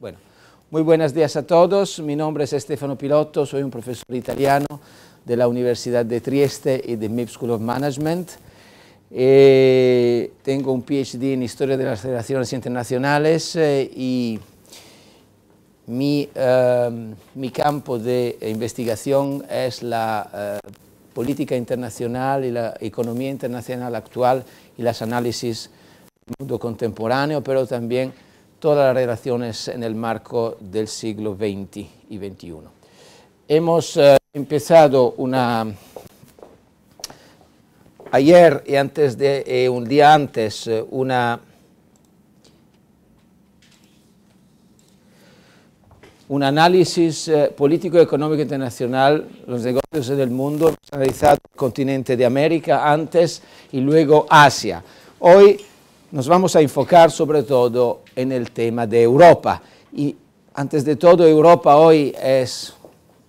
Bueno, muy buenos días a todos. Mi nombre es Stefano Pilotto, soy un profesor italiano de la Universidad de Trieste y de MIP School of Management. Eh, tengo un PhD en Historia de las Relaciones Internacionales eh, y mi, eh, mi, campo de investigación es la política internacional y la economía internacional actual y las análisis del mundo contemporáneo, pero también todas las relaciones en el marco del siglo XX y XXI. Hemos eh, empezado una... Ayer y antes de, eh, un día antes, eh, una, un análisis político-económico internacional, los negocios del mundo, realizado el continente de América antes y luego Asia. Hoy nos vamos a enfocar sobre todo en el tema de Europa. Y antes de todo, Europa hoy es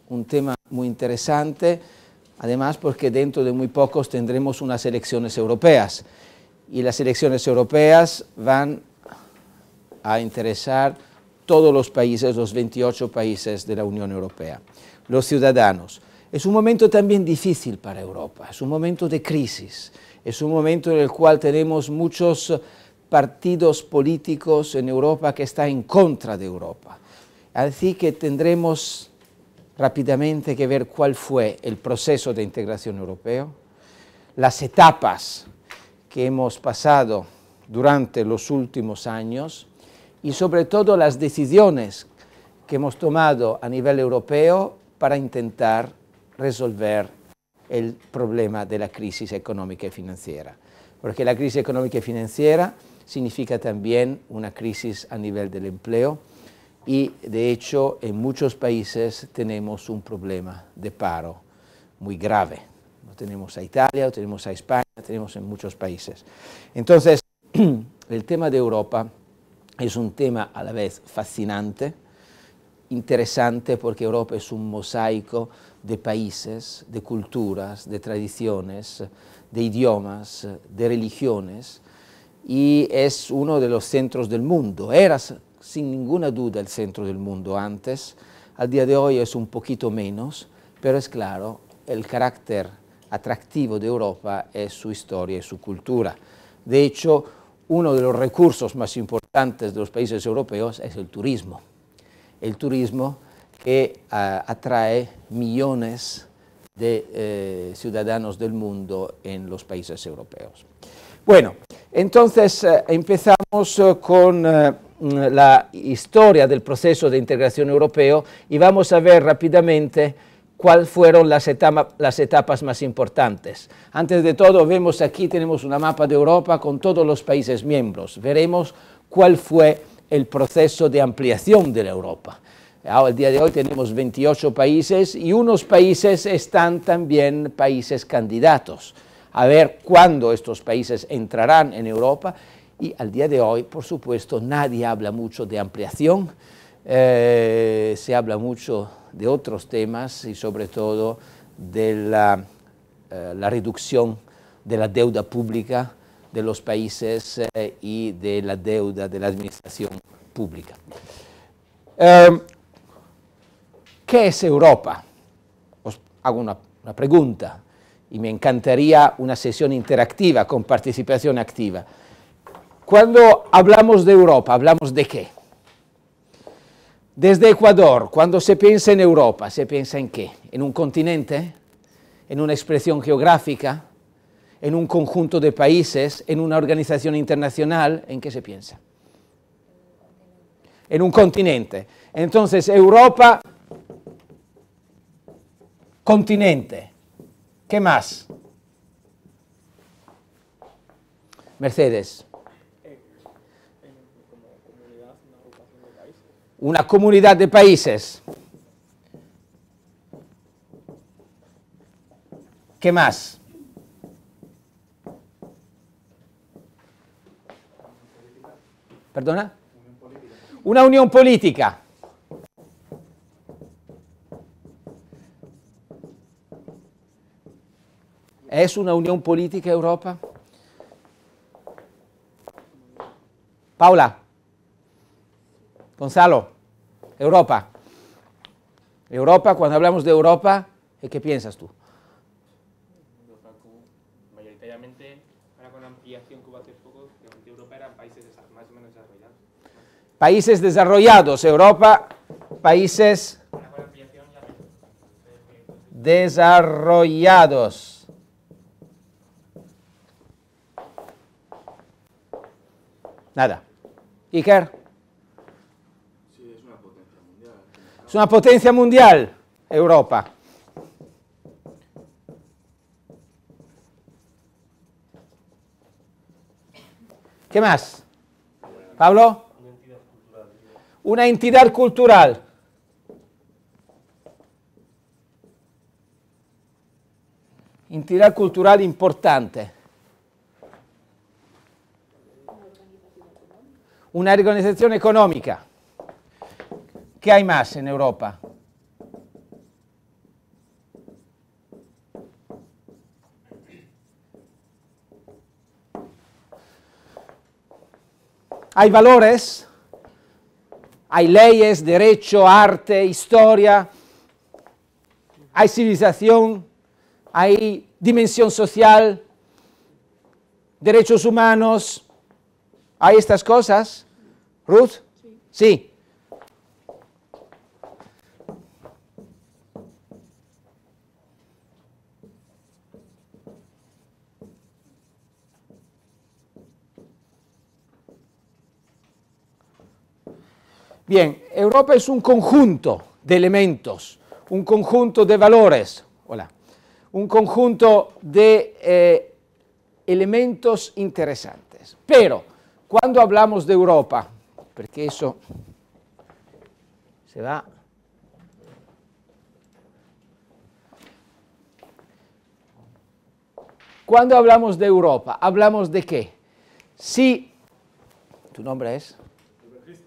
un tema muy interesante, además porque dentro de muy pocos tendremos unas elecciones europeas. Y las elecciones europeas van a interesar todos los países, los 28 países de la Unión Europea, los ciudadanos. Es un momento también difícil para Europa, es un momento de crisis. Es un momento en el cual tenemos muchos eh, partidos políticos en Europa que están en contra de Europa. Así que tendremos rápidamente que ver cuál fue el proceso de integración europeo, las etapas que hemos pasado durante los últimos años y sobre todo las decisiones que hemos tomado a nivel europeo para intentar resolver el problema de la crisis económica y financiera. Porque la crisis económica y financiera significa también una crisis a nivel del empleo y de hecho en muchos países tenemos un problema de paro muy grave. Lo tenemos a Italia, lo tenemos a España, lo tenemos en muchos países. Entonces, el tema de Europa es un tema a la vez fascinante, interesante porque Europa es un mosaico de países, de culturas, de tradiciones, de idiomas, de religiones, y es uno de los centros del mundo. Era sin ninguna duda el centro del mundo antes, al día de hoy es un poquito menos, pero es claro, el carácter atractivo de Europa es su historia y su cultura. De hecho, uno de los recursos más importantes de los países europeos es el turismo. El turismo que ah, atrae millones de eh, ciudadanos del mundo en los países europeos. Bueno, entonces eh, empezamos eh, con mm, la historia del proceso de integración europeo y vamos a ver rápidamente cuáles fueron las, las etapas más importantes. Antes de todo, vemos aquí, tenemos una mapa de Europa con todos los países miembros. Veremos cuál fue el proceso de ampliación de la Europa al ah, día de hoy tenemos 28 países y unos países están también países candidatos. A ver cuándo estos países entrarán en Europa. Y al día de hoy, por supuesto, nadie habla mucho de ampliación. Eh, se habla mucho de otros temas y sobre todo de la, eh, reducción de la deuda pública de los países eh, y de la deuda de la administración pública. Em, ¿Qué es Europa? Os hago una, una pregunta y me encantaría una sesión interactiva con participación activa. Cuando hablamos de Europa, ¿hablamos de qué? Desde Ecuador, cuando se piensa en Europa, ¿se piensa en qué? ¿En un continente? ¿En una expresión geográfica? ¿En un conjunto de países? ¿En una organización internacional? ¿En qué se piensa? En un continente. Entonces, Europa continente. ¿Qué más? Mercedes. Una comunidad de países. ¿Qué más? ¿Perdona? Una unión política. ¿Es una unión política Europa? Paula, Gonzalo, Europa. Europa, cuando hablamos de Europa, ¿eh, ¿qué piensas tú? Europa, mayoritariamente, ahora con ampliación cuba hace poco, de Europa eran países más o menos desarrollados. Países desarrollados, Europa, países desarrollados. Nada. Iker. Sí, es una potencia mundial. Es una potencia mundial, Europa. ¿Qué más? Pablo. Una entidad cultural. Entidad cultural importante. una organización económica. ¿Qué hay más en Europa? Hay valores, hay leyes, derecho, arte, historia, hay civilización, hay dimensión social, derechos humanos, ¿Hay estas cosas? Ruth? Sí. Bien, Europa es un conjunto de elementos, un conjunto de valores, hola, un conjunto de eh, elementos interesantes, pero cuando hablamos de Europa, Porque eso se va... Cuando hablamos de Europa, hablamos de qué? Si, ¿tu nombre es?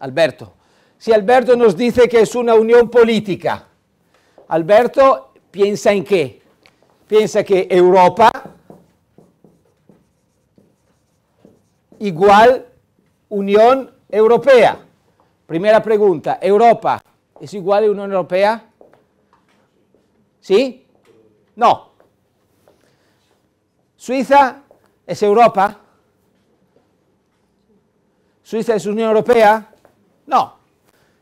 Alberto. Si Alberto nos dice que es una unión política, Alberto piensa en qué? Piensa que Europa igual Unión Europea. Primera pregunta, ¿Europa es igual a Unión Europea? ¿Sí? No. ¿Suiza es Europa? ¿Suiza es Unión Europea? No.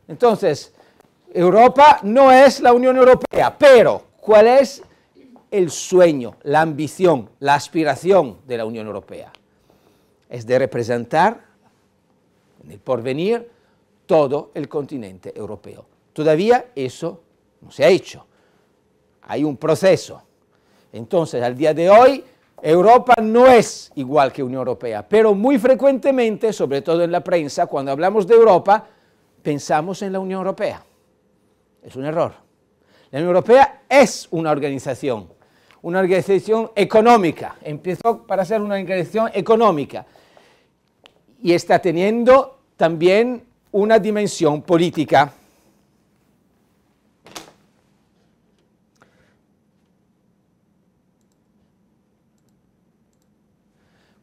Entonces, Europa no es la Unión Europea, pero ¿cuál es el sueño, la ambición, la aspiración de la Unión Europea? Es de representar en el porvenir, todo el continente europeo. Todavía eso no se ha hecho. Hay un proceso. Entonces, al día de hoy, Europa no es igual que Unión Europea, pero muy frecuentemente, sobre todo en la prensa, cuando hablamos de Europa, pensamos en la Unión Europea. Es un error. La Unión Europea es una organización, una organización económica. Empezó para ser una organización económica y está teniendo también una dimensión política.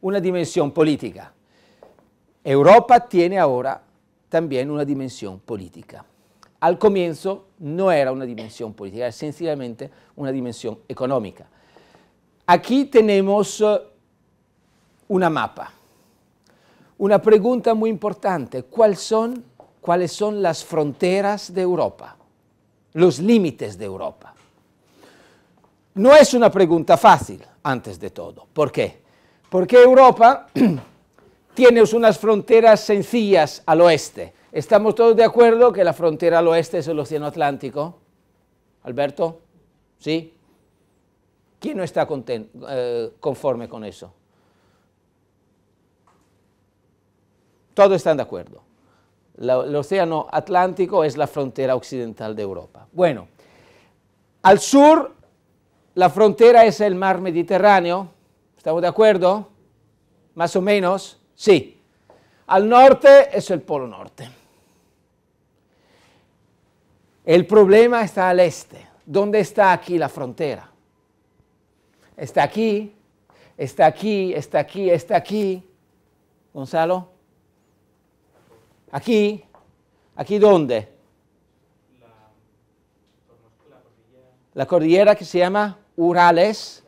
Una dimensión política. Europa tiene ahora también una dimensión política. Al comienzo no era una dimensión política, era sencillamente una dimensión económica. Aquí tenemos eh, una mapa una pregunta muy importante. ¿Cuáles son las fronteras de Europa? Los límites de Europa. No es una pregunta fácil, antes de todo. ¿Por qué? Porque Europa tiene unas fronteras sencillas al oeste. ¿Estamos todos de acuerdo que la frontera al oeste es el Océano Atlántico? Alberto, ¿sí? ¿Quién no está eh, conforme con eso? Todos están de acuerdo. el océano Atlántico es la frontera occidental de Europa. Bueno, al sur la frontera es el mar Mediterráneo. ¿Estamos de acuerdo? Más o menos. Sí. Al norte es el Polo Norte. El problema está al este. ¿Dónde está aquí la frontera? Está aquí, está aquí, está aquí, está aquí. Gonzalo. Aquí, aquí dónde? La, cordillera. que se llama Urales.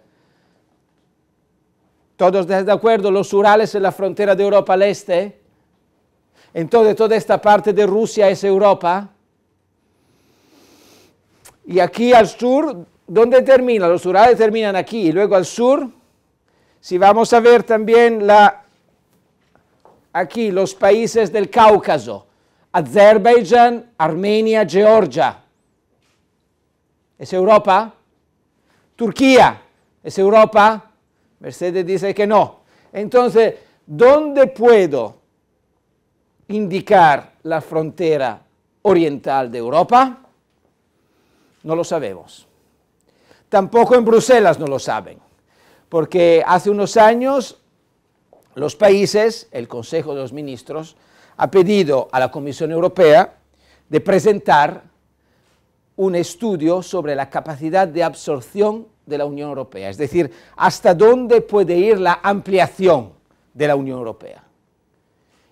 Todos de acuerdo, los Urales es la frontera de Europa al este. Entonces toda esta parte de Rusia es Europa. Y aquí al sur, ¿dónde termina? Los Urales terminan aquí. Y luego al sur, si vamos a ver también la aquí los países del Cáucaso, Azerbaiyán, Armenia, Georgia. ¿Es Europa? Turquía, ¿es Europa? Mercedes dice que no. Entonces, ¿dónde puedo indicar la frontera oriental de Europa? No lo sabemos. Tampoco en Bruselas no lo saben, porque hace unos años los países, el Consejo de los Ministros, ha pedido a la Comisión Europea de presentar un estudio sobre la capacidad de absorción de la Unión Europea, es decir, hasta dónde puede ir la ampliación de la Unión Europea.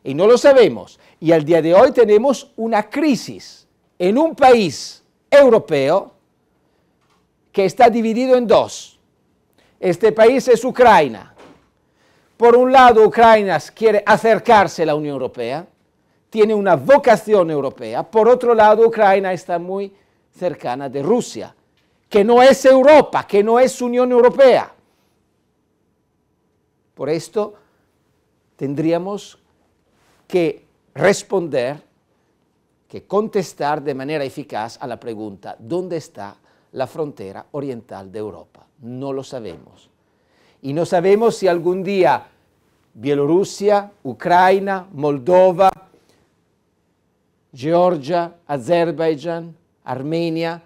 Y no lo sabemos. Y al día de hoy tenemos una crisis en un país europeo que está dividido en dos. Este país es Ucrania, por un lado, Ucrania quiere acercarse a la Unión Europea, tiene una vocación europea. Por otro lado, Ucrania está muy cercana de Rusia, que no es Europa, que no es Unión Europea. Por esto, tendríamos que responder, que contestar de manera eficaz a la pregunta, ¿dónde está la frontera oriental de Europa? No lo sabemos. Y no sabemos si algún día Bielorrusia, Ucrania, Moldova, Georgia, Azerbaiyán, Armenia,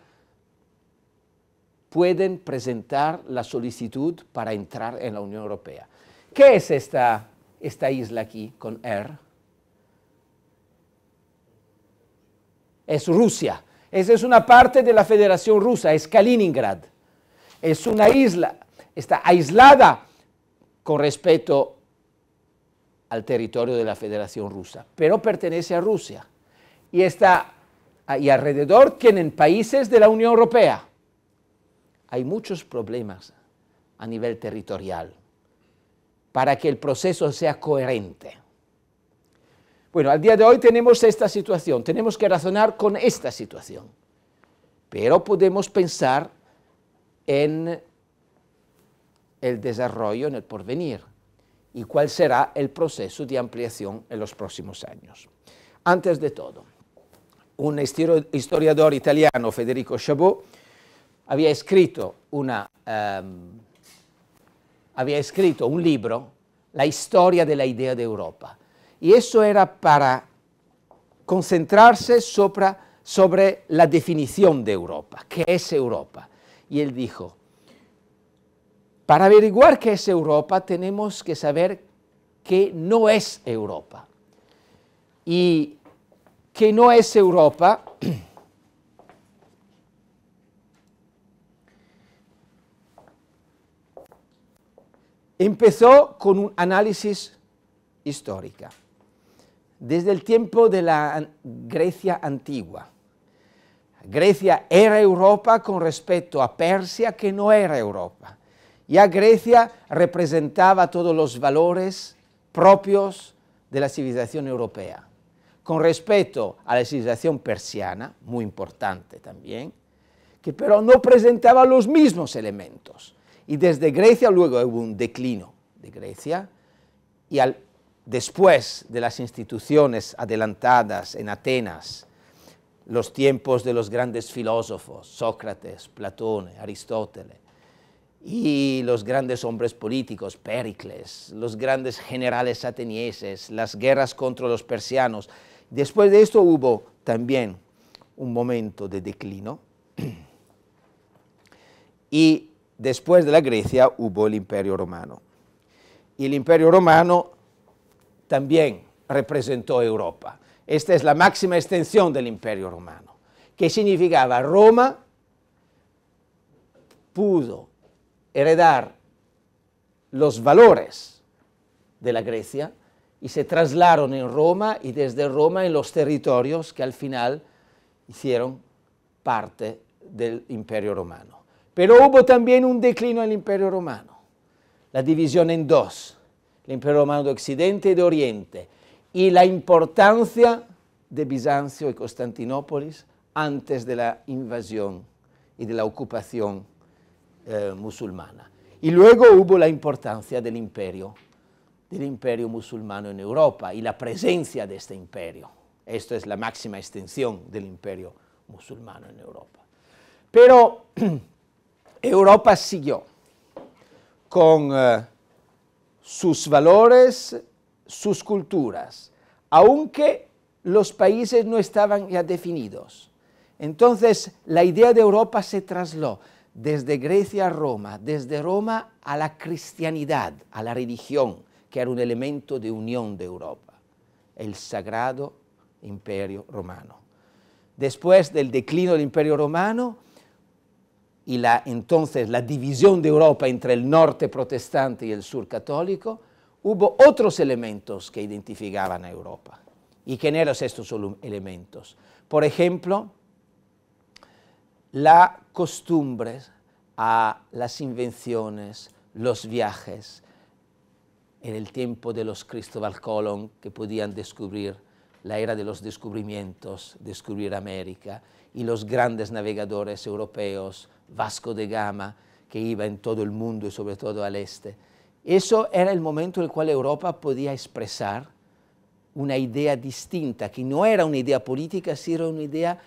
pueden presentar la solicitud para entrar en la Unión Europea. ¿Qué es esta, esta isla aquí con R? Es Rusia. Esa es una parte de la Federación Rusa, es Kaliningrad. Es una isla, está aislada con respecto al territorio de la Federación Rusa, pero pertenece a Rusia. Y, está, y alrededor tienen países de la Unión Europea. Hay muchos problemas a nivel territorial para que el proceso sea coherente. Bueno, al día de hoy tenemos esta situación, tenemos que razonar con esta situación, pero podemos pensar en el desarrollo en el porvenir y cuál será el proceso de ampliación en los próximos años. Antes de todo, un historiador italiano, Federico Chabot, había escrito, una, em, había escrito un libro, La historia de la idea de Europa, y eso era para concentrarse sobre, sobre la definición de Europa, qué es Europa. Y él dijo, para averiguar qué es Europa tenemos que saber qué no es Europa. Y qué no es Europa empezó con un análisis histórico, Desde el tiempo de la Grecia antigua. Grecia era Europa con respecto a Persia, que no era Europa. Ya Grecia representaba todos los valores propios de la civilización europea. Con respecto a la civilización persiana, muy importante también, que pero no presentaba los mismos elementos. Y desde Grecia luego hubo un declino de Grecia y al, después de las instituciones adelantadas en Atenas, los tiempos de los grandes filósofos, Sócrates, Platón, Aristóteles, y los grandes hombres políticos, Pericles, los grandes generales atenienses, las guerras contra los persianos. Después de esto hubo también un momento de declino y después de la Grecia hubo el Imperio Romano. Y el Imperio Romano también representó Europa. Esta es la máxima extensión del Imperio Romano, que significaba Roma pudo heredar los valores de la Grecia y se trasladaron en Roma y desde Roma en los territorios que al final hicieron parte del imperio romano. Pero hubo también un declino del imperio romano, la división en dos, el imperio romano de Occidente y de Oriente, y la importancia de Bizancio y Constantinopolis antes de la invasión y de la ocupación eh, musulmana. Y luego hubo la importancia del imperio, del imperio musulmano en Europa y la presencia de este imperio. Esto es la máxima extensión del imperio musulmano en Europa. Pero Europa siguió con eh, sus valores, sus culturas, aunque los países no estaban ya definidos. Entonces la idea de Europa se trasló, desde Grecia a Roma, desde Roma a la cristianidad, a la religión, que era un elemento de unión de Europa, el sagrado imperio romano. Después del declino del imperio romano y la, entonces la división de Europa entre el norte protestante y el sur católico, hubo otros elementos que identificaban a Europa. ¿Y quién eran estos elementos? Por ejemplo, las costumbres a las invenciones, los viajes. En el tiempo de los Cristóbal Colón que podían descubrir la era de los descubrimientos, descubrir América, y los grandes navegadores europeos, Vasco de Gama, que iba en todo el mundo y sobre todo al este. Eso era el momento en el cual Europa podía expresar una idea distinta, que no era una idea política, sino una idea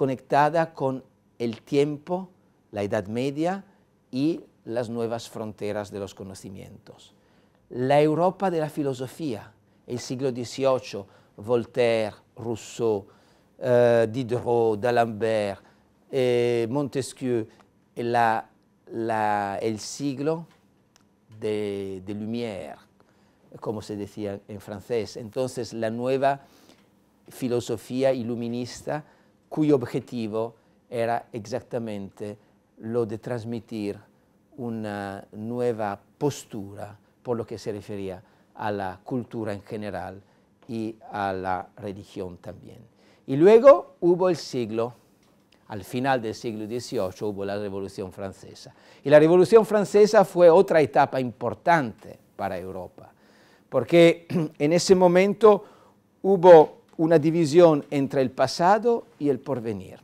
conectada con el tiempo, la Edad Media y las nuevas fronteras de los conocimientos. La Europa de la filosofía, el siglo XVIII, Voltaire, Rousseau, eh, Diderot, d'Alembert, eh, Montesquieu, eh, el siglo de, de Lumière, como se decía en francés. Entonces, la nueva filosofía iluminista cuyo objetivo era exactamente lo de transmitir una nueva postura por lo que se refería a la cultura en general y e a la religión también. Y e luego hubo el siglo, al final del siglo XVIII hubo la Revolución Francesa. Y e la Revolución Francesa fue otra etapa importante para Europa, porque en ese momento hubo una división entre el pasado y el porvenir.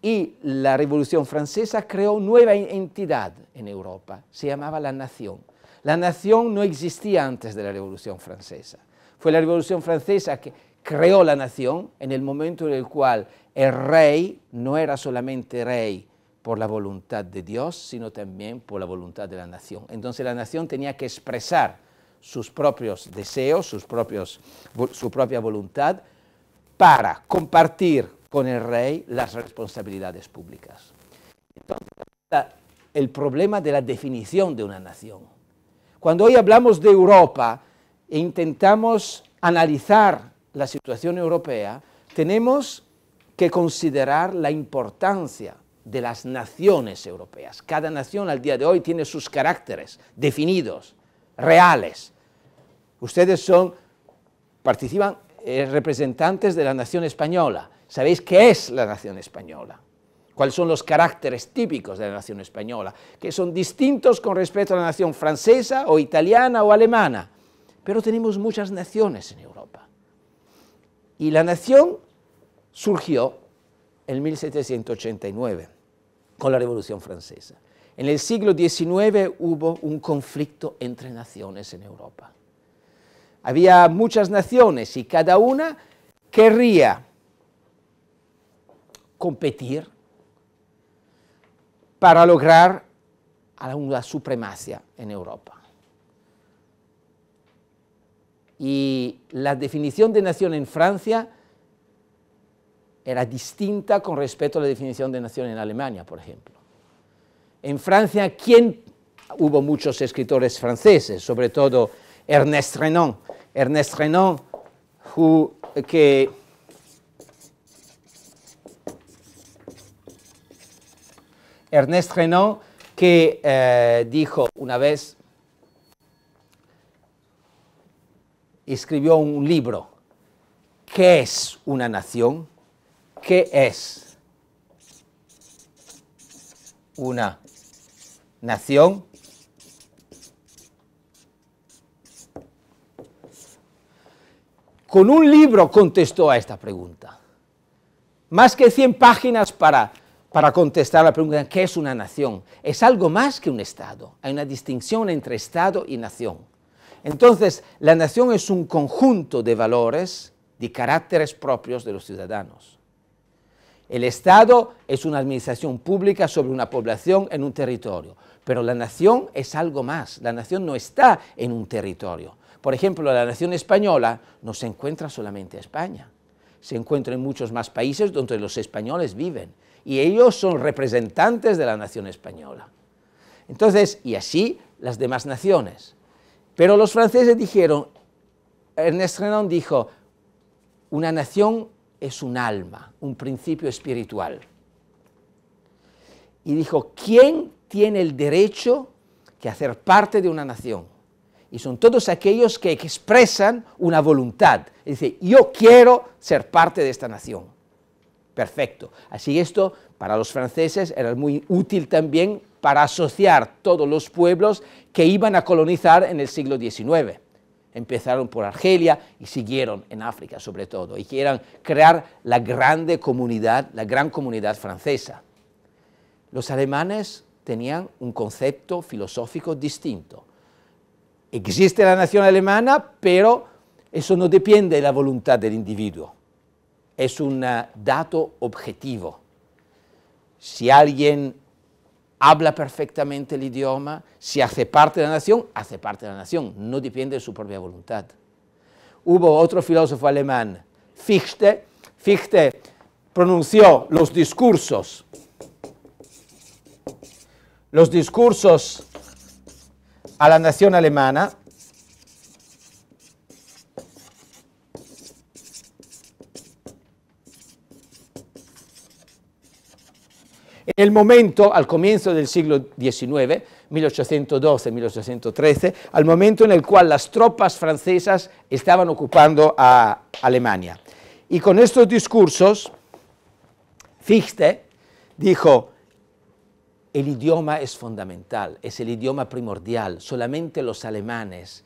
Y la Revolución Francesa creó nueva entidad en Europa, se llamaba la nación. La nación no existía antes de la Revolución Francesa. Fue la Revolución Francesa que creó la nación en el momento en el cual el rey no era solamente rey por la voluntad de Dios, sino también por la voluntad de la nación. Entonces la nación tenía que expresar sus propios deseos, sus propios, su propia voluntad, para compartir con el rey las responsabilidades públicas. Entonces, el problema de la definición de una nación. Cuando hoy hablamos de Europa e intentamos analizar la situación europea, tenemos que considerar la importancia de las naciones europeas. Cada nación al día de hoy tiene sus caracteres definidos, reales. Ustedes son, participan eh, representantes de la nación española. Sabéis qué es la nación española, cuáles son los caracteres típicos de la nación española, que son distintos con respecto a la nación francesa o italiana o alemana. Pero tenemos muchas naciones en Europa. Y la nación surgió en 1789 con la Revolución Francesa. En el siglo XIX hubo un conflicto entre naciones en Europa. Había muchas naciones y cada una querría competir para lograr la supremacia en Europa. Y la definición de nación en Francia era distinta con respecto a la definición de nación en Alemania, por ejemplo en Francia, ¿quién? Hubo muchos escritores franceses, sobre todo Ernest Renan. Ernest Renan, que Ernest Renan, que eh, dijo una vez, escribió un libro, ¿qué es una nación? ¿Qué es una nación, con un libro contestó a esta pregunta. Más que 100 páginas para, contestar la pregunta, ¿qué es una nación? Es algo más que un Estado. Hay una distinción entre Estado y nación. Entonces, la nación es un conjunto de valores, de caracteres propios de los ciudadanos. El Estado es una administración pública sobre una población en un territorio. Pero la nación es algo más, la nación no está en un territorio. Por ejemplo, la nación española no se encuentra solamente en España, se encuentra en muchos más países donde los españoles viven y ellos son representantes de la nación española. Entonces, y así las demás naciones. Pero los franceses dijeron, Ernest Renan dijo, una nación es un alma, un principio espiritual. Y dijo, ¿quién tiene el derecho que hacer parte de una nación. Y son todos aquellos que expresan una voluntad. dice yo quiero ser parte de esta nación. Perfecto. Así esto para los franceses era muy útil también para asociar todos los pueblos que iban a colonizar en el siglo XIX. Empezaron por Argelia y siguieron en África sobre todo. Y quieran crear la grande comunidad, la gran comunidad francesa. Los alemanes tenían un concepto filosófico distinto. Existe la nación alemana, pero eso no depende de la voluntad del individuo. Es un eh, dato objetivo. Si alguien habla perfectamente el idioma, si hace parte de la nación, hace parte de la nación, no depende de su propia voluntad. Hubo otro filósofo alemán, Fichte, Fichte pronunció los discursos los discursos a la nación alemana, En el momento, al comienzo del siglo XIX, 1812-1813, al momento en el cual las tropas francesas estaban ocupando a Alemania. Y con estos discursos, Fichte dijo, el idioma es fundamental, es el idioma primordial. Solamente los alemanes,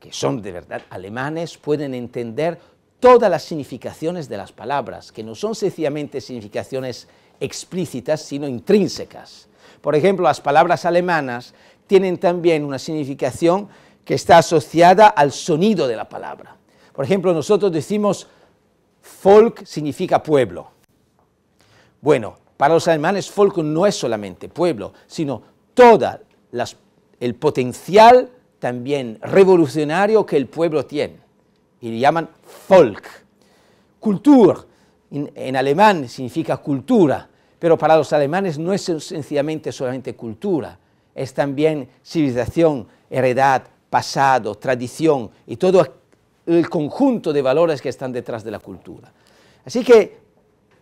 que son de verdad alemanes, pueden entender todas las significaciones de las palabras, que no son sencillamente significaciones explícitas, sino intrínsecas. Por ejemplo, las palabras alemanas tienen también una significación que está asociada al sonido de la palabra. Por ejemplo, nosotros decimos folk significa pueblo. Bueno, para los alemanes, folk no es solamente pueblo, sino todo el potencial también revolucionario que el pueblo tiene. Y le llaman folk. Kultur, en alemán significa cultura, pero para los alemanes no es sencillamente solamente cultura, es también civilización, heredad, pasado, tradición y todo el conjunto de valores que están detrás de la cultura. Así que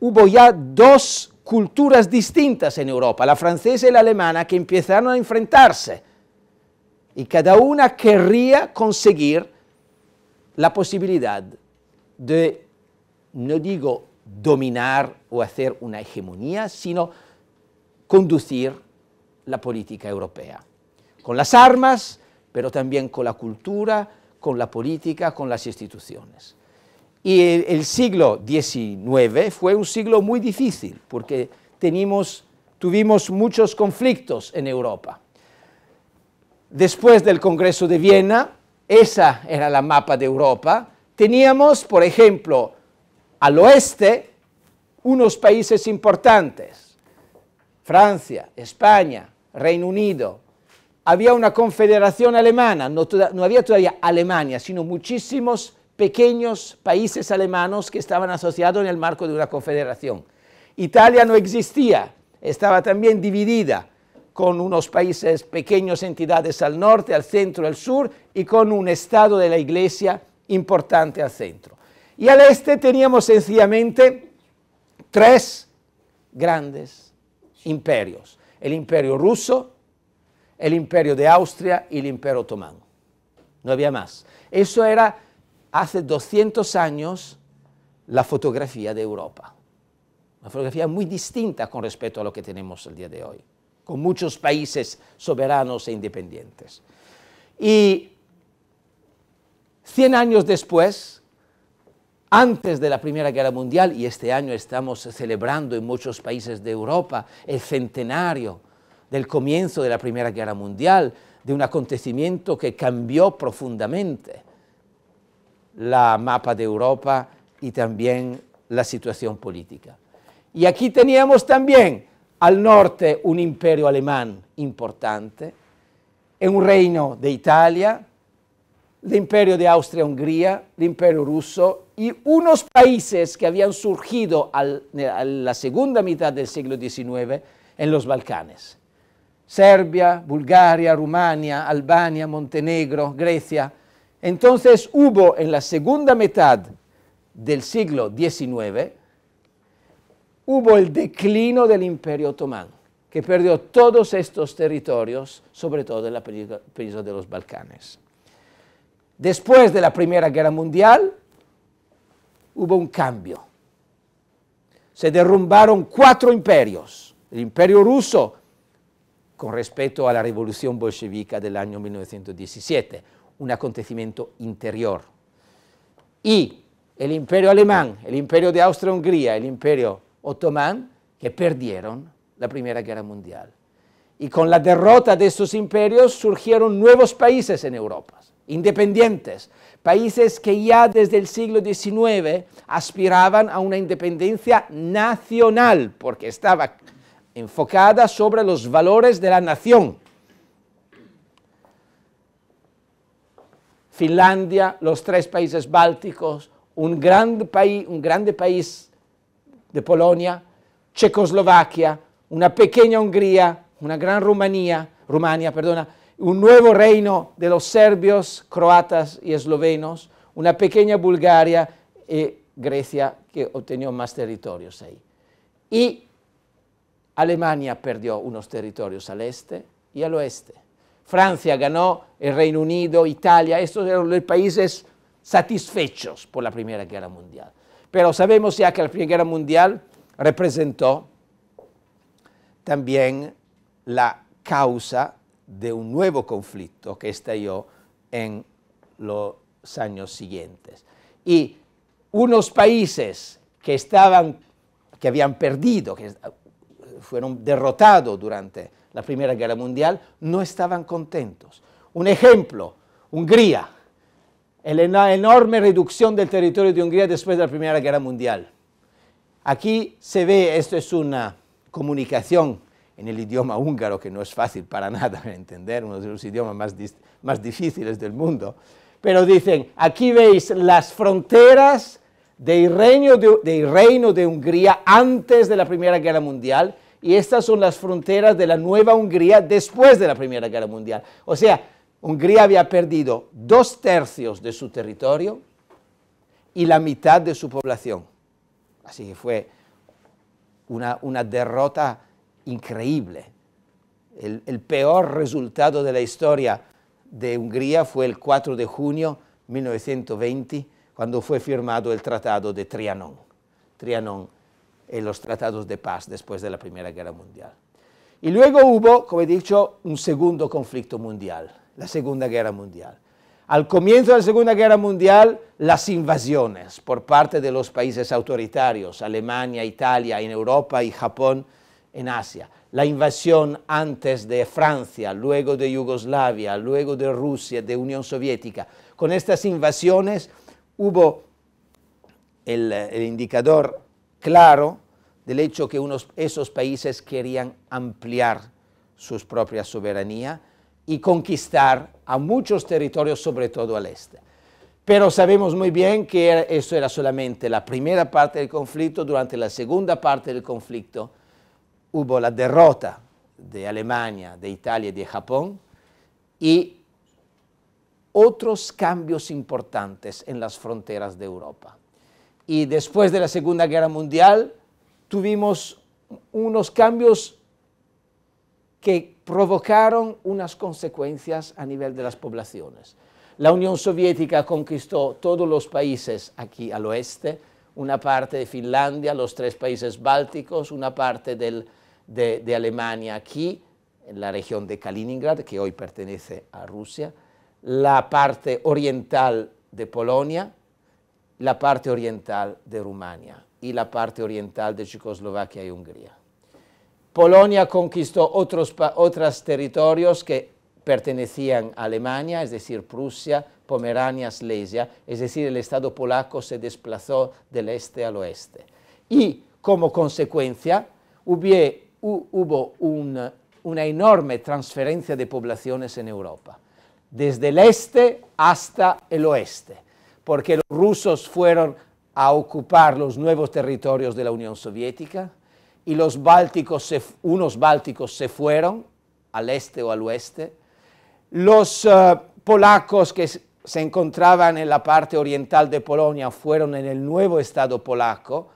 hubo ya dos culturas distintas en Europa, la francesa y la alemana, que empezaron a enfrentarse. Y cada una querría conseguir la posibilidad de, no digo dominar o hacer una hegemonía, sino conducir la política europea. Con las armas, pero también con la cultura, con la política, con las instituciones. Y el, siglo XIX fue un siglo muy difícil porque tuvimos muchos conflictos en Europa. Después del Congreso de Viena, esa era la mapa de Europa, teníamos, por ejemplo, al oeste unos países importantes, Francia, España, Reino Unido. Había una confederación alemana, no, no había todavía Alemania, sino muchísimos pequeños países alemanos que estaban asociados en el marco de una confederación. Italia no existía, estaba también dividida con unos países pequeños, entidades al norte, al centro, al sur, y con un estado de la iglesia importante al centro. Y al este teníamos sencillamente tres grandes imperios, el imperio ruso, el imperio de Austria y el imperio otomano. No había más. Eso era hace 200 años la fotografía de Europa. Una fotografía muy distinta con respecto a lo que tenemos el día de hoy, con muchos países soberanos e independientes. Y 100 años después, antes de la Primera Guerra Mundial, y este año estamos celebrando en muchos países de Europa el centenario del comienzo de la Primera Guerra Mundial, de un acontecimiento que cambió profundamente la mapa de Europa y también la situación política. Y aquí teníamos también al norte un imperio alemán importante, un reino de Italia, el imperio de Austria-Hungría, el imperio ruso y unos países que habían surgido al, la segunda mitad del siglo XIX en los Balcanes. Serbia, Bulgaria, Rumania, Albania, Montenegro, Grecia, entonces hubo en la segunda mitad del siglo XIX, hubo el declino del imperio otomano, que perdió todos estos territorios, sobre todo en la península de los Balcanes. Después de la Primera Guerra Mundial, hubo un cambio. Se derrumbaron cuatro imperios. El imperio ruso, con respecto a la revolución bolchevica del año 1917, un acontecimiento interior. Y el imperio alemán, el imperio de Austria-Hungría, el imperio otomán, que perdieron la Primera Guerra Mundial. Y con la derrota de estos imperios surgieron nuevos países en Europa, independientes, países que ya desde el siglo XIX aspiraban a una independencia nacional, porque estaba enfocada sobre los valores de la nación. Finlandia, los tres países bálticos, un, gran país, un grande país de Polonia, Checoslovaquia, una pequeña Hungría, una gran Rumanía, Rumania, un nuevo reino de los serbios, croatas y eslovenos, una pequeña Bulgaria y eh, Grecia que obtenió más territorios ahí. Y Alemania perdió unos territorios al este y al oeste. Francia ganó, el Reino Unido, Italia, estos eran los países satisfechos por la Primera Guerra Mundial. Pero sabemos ya que la Primera Guerra Mundial representó también la causa de un nuevo conflicto que estalló en los años siguientes. Y unos países que estaban, que habían perdido, que fueron derrotados durante la Primera Guerra Mundial, no estaban contentos. Un ejemplo, Hungría, la enorme reducción del territorio de Hungría después de la Primera Guerra Mundial. Aquí se ve, esto es una comunicación en el idioma húngaro, que no es fácil para nada entender, uno de los idiomas más, difíciles del mundo, pero dicen, aquí veis las fronteras del reino de Hungría antes de la Primera Guerra Mundial y estas son las fronteras de la nueva Hungría después de la Primera Guerra Mundial. O sea, Hungría había perdido dos tercios de su territorio y la mitad de su población. Así que fue una, derrota increíble. El, peor resultado de la historia de Hungría fue el 4 de junio de 1920, cuando fue firmado el Tratado de Trianon. Trianón en los tratados de paz después de la Primera Guerra Mundial. Y luego hubo, como he dicho, un segundo conflicto mundial, la Segunda Guerra Mundial. Al comienzo de la Segunda Guerra Mundial, las invasiones por parte de los países autoritarios, Alemania, Italia, en Europa y Japón, en Asia. La invasión antes de Francia, luego de Yugoslavia, luego de Rusia, de Unión Soviética. Con estas invasiones hubo el, eh, el indicador claro del hecho que esos países querían ampliar sus propia soberanía y conquistar a muchos territorios, sobre todo al este. Pero sabemos muy bien que eso era solamente la primera parte del conflicto. Durante la segunda parte del conflicto hubo la derrota de Alemania, de Italia y de Japón y otros cambios importantes en las fronteras de Europa y después de la Segunda Guerra Mundial tuvimos unos cambios que provocaron unas consecuencias a nivel de las poblaciones. La Unión Soviética conquistó todos los países aquí al oeste, una parte de Finlandia, los tres países bálticos, una parte de, de, Alemania aquí, en la región de Kaliningrad, que hoy pertenece a Rusia, la parte oriental de Polonia, la parte oriental de Rumania y la parte oriental de Checoslovaquia y Hungría. Polonia conquistó otros, territorios que pertenecían a Alemania, es decir, Prusia, Pomerania, Slesia, es decir, el Estado polaco se desplazó del este al oeste. Y como consecuencia hubo una enorme transferencia de poblaciones en Europa, desde el este hasta el oeste porque los rusos fueron a ocupar los nuevos territorios de la Unión Soviética y los bálticos se, unos bálticos se fueron al este o al oeste. Los eh, polacos que se encontraban en la parte oriental de Polonia fueron en el nuevo Estado polaco.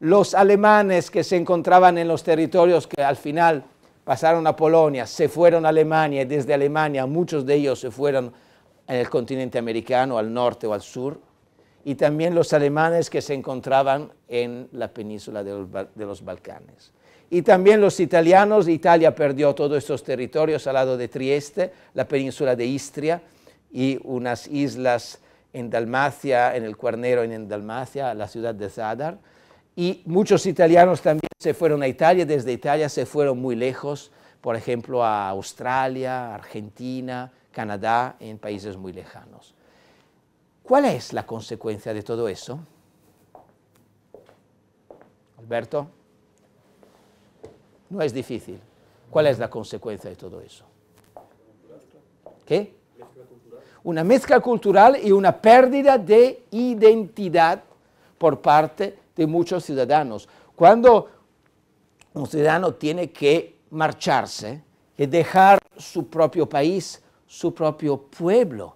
Los alemanes que se encontraban en los territorios que al final pasaron a Polonia, se fueron a Alemania y desde Alemania muchos de ellos se fueron en el continente americano, al norte o al sur, y también los alemanes que se encontraban en la península de los, Balcanes. Y también los italianos, Italia perdió todos estos territorios al lado de Trieste, la península de Istria y unas islas en Dalmacia, en el Cuernero en Dalmacia, la ciudad de Zadar. Y muchos italianos también se fueron a Italia, desde Italia se fueron muy lejos, por ejemplo a Australia, Argentina, Canadá, en países muy lejanos. ¿Cuál es la consecuencia de todo eso? Alberto, no es difícil. ¿Cuál es la consecuencia de todo eso? ¿Qué? Una mezcla cultural y una pérdida de identidad por parte de muchos ciudadanos. Cuando un ciudadano tiene que marcharse que dejar su propio país su propio pueblo.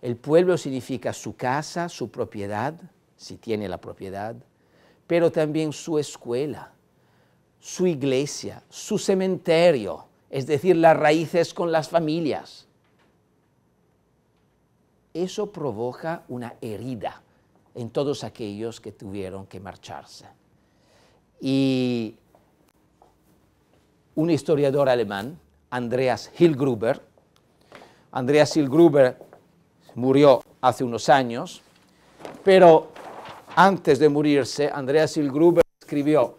El pueblo significa su casa, su propiedad, si tiene la propiedad, pero también su escuela, su iglesia, su cementerio, es decir, las raíces con las familias. Eso provoca una herida en todos aquellos que tuvieron que marcharse. Y un historiador alemán, Andreas Hilgruber, Andreas Silgruber murió hace unos años, pero antes de morirse, Andreas Silgruber escribió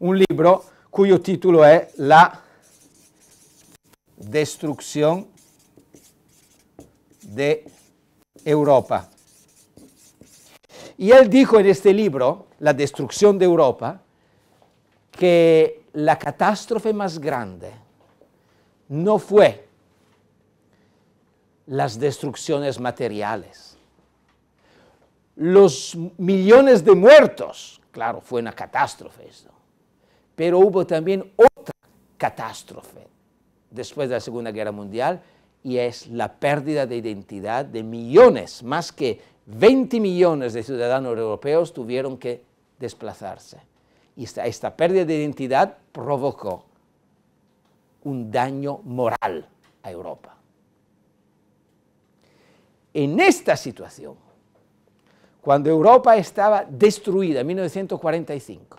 un libro cuyo título es La destrucción de Europa. Y él dijo en este libro, La destrucción de Europa, que la catástrofe más grande no fue las destrucciones materiales. Los millones de muertos, claro, fue una catástrofe eso, pero hubo también otra catástrofe después de la Segunda Guerra Mundial y es la pérdida de identidad de millones, más que 20 millones de ciudadanos europeos tuvieron que desplazarse. Y esta, pérdida de identidad provocó un daño moral a Europa. En esta situación, cuando Europa estaba destruida en 1945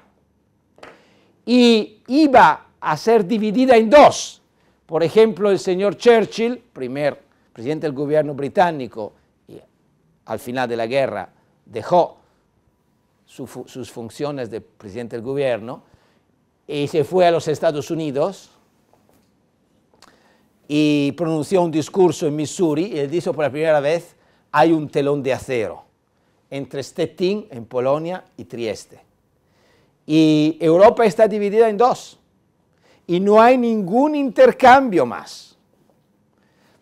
y iba a ser dividida en dos, por ejemplo, el señor Churchill, primer presidente del gobierno británico, al final de la guerra dejó sus funciones de presidente del gobierno y se fue a los Estados Unidos y pronunció un discurso en Missouri y él dijo por primera vez, hay un telón de acero entre Stettin en Polonia y Trieste. Y Europa está dividida en dos y no hay ningún intercambio más.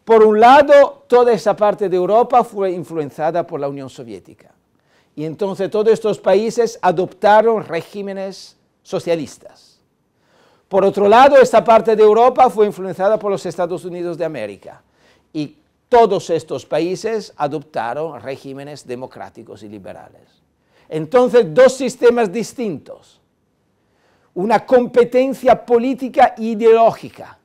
Por un lado, toda esa parte de Europa fue influenciada por la Unión Soviética. Y entonces todos estos países adoptaron regímenes socialistas. Por otro lado, esta parte de Europa fue influenciada por los Estados Unidos de América y todos estos países adoptaron regímenes democráticos y liberales. Entonces, dos sistemas distintos, una competencia política e ideológica,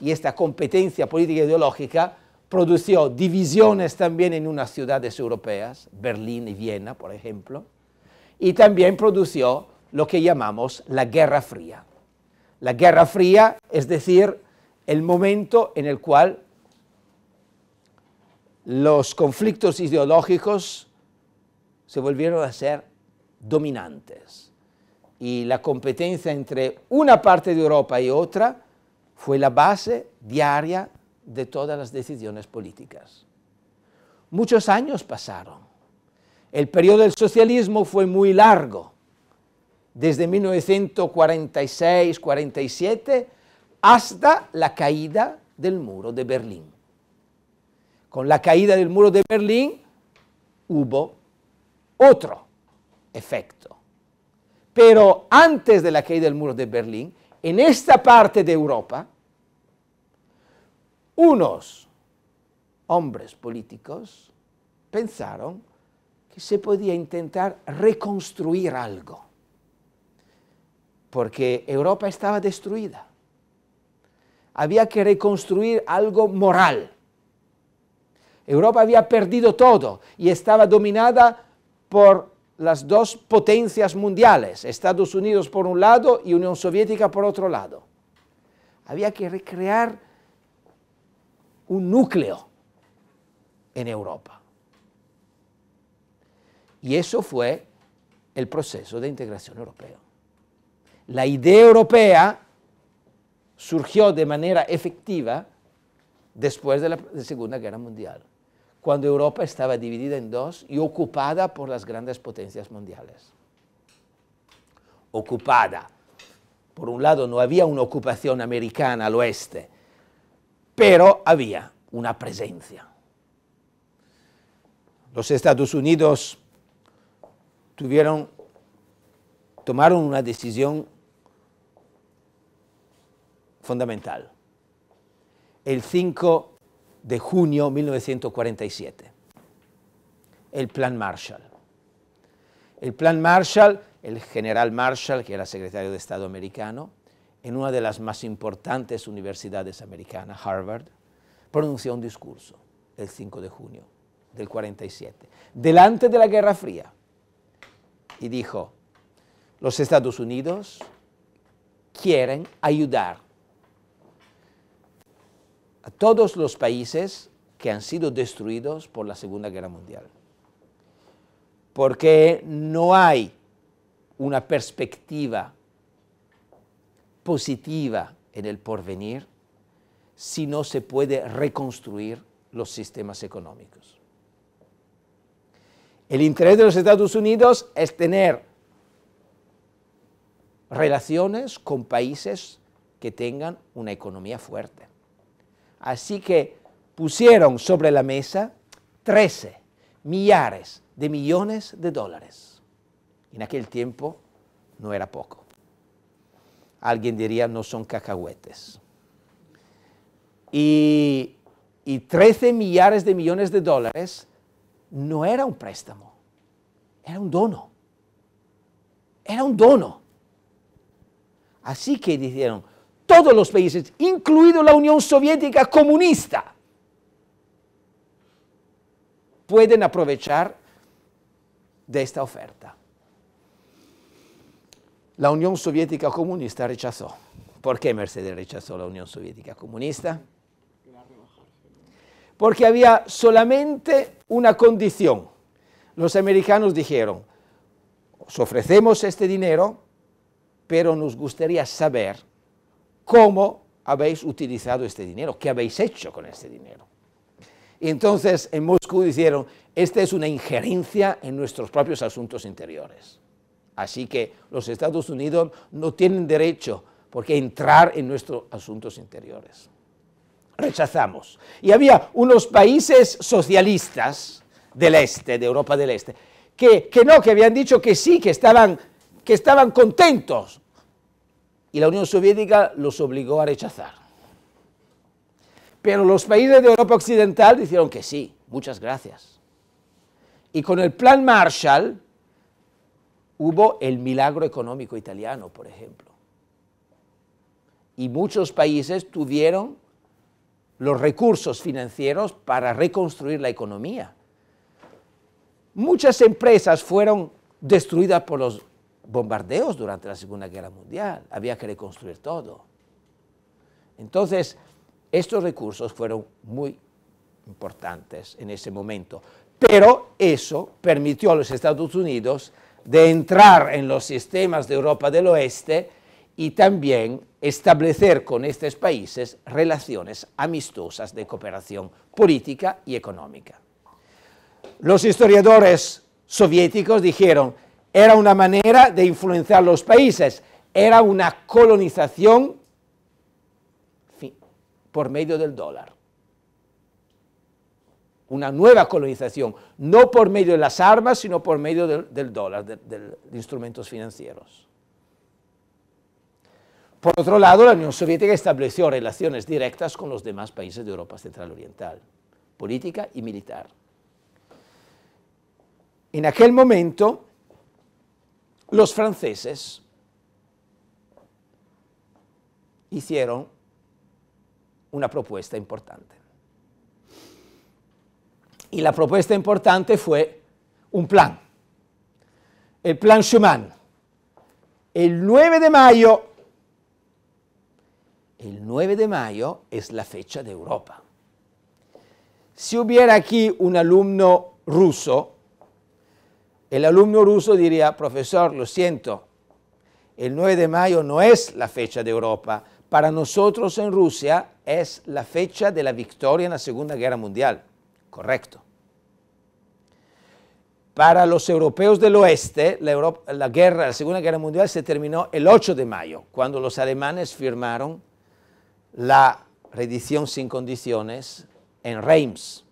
y esta competencia política e ideológica produció divisiones también en unas ciudades europeas, Berlín y Viena, por ejemplo, y también produció lo que llamamos la Guerra Fría. La Guerra Fría, es decir, el momento en el cual los conflictos ideológicos se volvieron a ser dominantes y la competencia entre una parte de Europa y otra fue la base diaria de todas las decisiones políticas. Muchos años pasaron. El periodo del socialismo fue muy largo, desde 1946-47 hasta la caída del muro de Berlín. Con la caída del muro de Berlín hubo otro efecto. Pero antes de la caída del muro de Berlín, en esta parte de Europa, unos hombres políticos pensaron que se podía intentar reconstruir algo, porque Europa estaba destruida. Había que reconstruir algo moral. Europa había perdido todo y estaba dominada por las dos potencias mundiales, Estados Unidos por un lado y Unión Soviética por otro lado. Había que recrear un núcleo en Europa. Y eso fue el proceso de integración europeo La idea europea surgió de manera efectiva después de la Segunda Guerra Mundial, cuando Europa estaba dividida en dos y ocupada por las grandes potencias mundiales. Ocupada. Por un lado, no había una ocupación americana al oeste, pero había una presencia. Los Estados Unidos tuvieron, tomaron una decisión fundamental. El 5 de junio de 1947, el Plan Marshall. El Plan Marshall, el general Marshall, que era secretario de Estado americano, en una de las más importantes universidades americanas, Harvard, pronunció un discurso el 5 de junio del 47, delante de la Guerra Fría, y dijo, los Estados Unidos quieren ayudar a todos los países que han sido destruidos por la Segunda Guerra Mundial. Porque no hay una perspectiva positiva en el porvenir si no se puede reconstruir los sistemas económicos. El interés de los Estados Unidos es tener relaciones con países que tengan una economía fuerte. Así que pusieron sobre la mesa 13 millares de millones de dólares. En aquel tiempo no era poco alguien diría no son cacahuetes. Y, y 13 millares de millones de dólares no era un préstamo, era un dono. Era un dono. Así que dijeron, todos los países, incluido la Unión Soviética comunista, pueden aprovechar de esta oferta la Unión Soviética Comunista rechazó. ¿Por qué Mercedes rechazó la Unión Soviética Comunista? Porque había solamente una condición. Los americanos dijeron, os ofrecemos este dinero, pero nos gustaría saber cómo habéis utilizado este dinero, qué habéis hecho con este dinero. Y entonces en Moscú dijeron, esta es una injerencia en nuestros propios asuntos interiores. Así que los Estados Unidos no tienen derecho porque entrar en nuestros asuntos interiores. Rechazamos. Y había unos países socialistas del este, de Europa del Este, que, no, que habían dicho que sí, que estaban, que estaban contentos. Y la Unión Soviética los obligó a rechazar. Pero los países de Europa Occidental dijeron que sí, muchas gracias. Y con el plan Marshall, Hubo el milagro económico italiano, por ejemplo. Y muchos países tuvieron los recursos financieros para reconstruir la economía. Muchas empresas fueron destruidas por los bombardeos durante la Segunda Guerra Mundial. Había que reconstruir todo. Entonces, estos recursos fueron muy importantes en ese momento. Pero eso permitió a los Estados Unidos de entrar en los sistemas de Europa del Oeste y también establecer con estos países relaciones amistosas de cooperación política y económica. Los historiadores soviéticos dijeron, era una manera de influenciar los países, era una colonización por medio del dólar una nueva colonización, no por medio de las armas, sino por medio del, dólar, de, instrumentos financieros. Por otro lado, la Unión Soviética estableció relaciones directas con los demás países de Europa Central Oriental, política y militar. En aquel momento, los franceses hicieron una propuesta importante y la propuesta importante fue un plan, el plan Schumann. El 9 de mayo, el 9 de mayo es la fecha de Europa. Si hubiera aquí un alumno ruso, el alumno ruso diría, profesor, lo siento, el 9 de mayo no es la fecha de Europa, para nosotros en Rusia es la fecha de la victoria en la Segunda Guerra Mundial. Correcto. Para los europeos del oeste, la, guerra, Segunda Guerra Mundial se terminó el 8 de mayo, cuando los alemanes firmaron la rendición sin condiciones en Reims.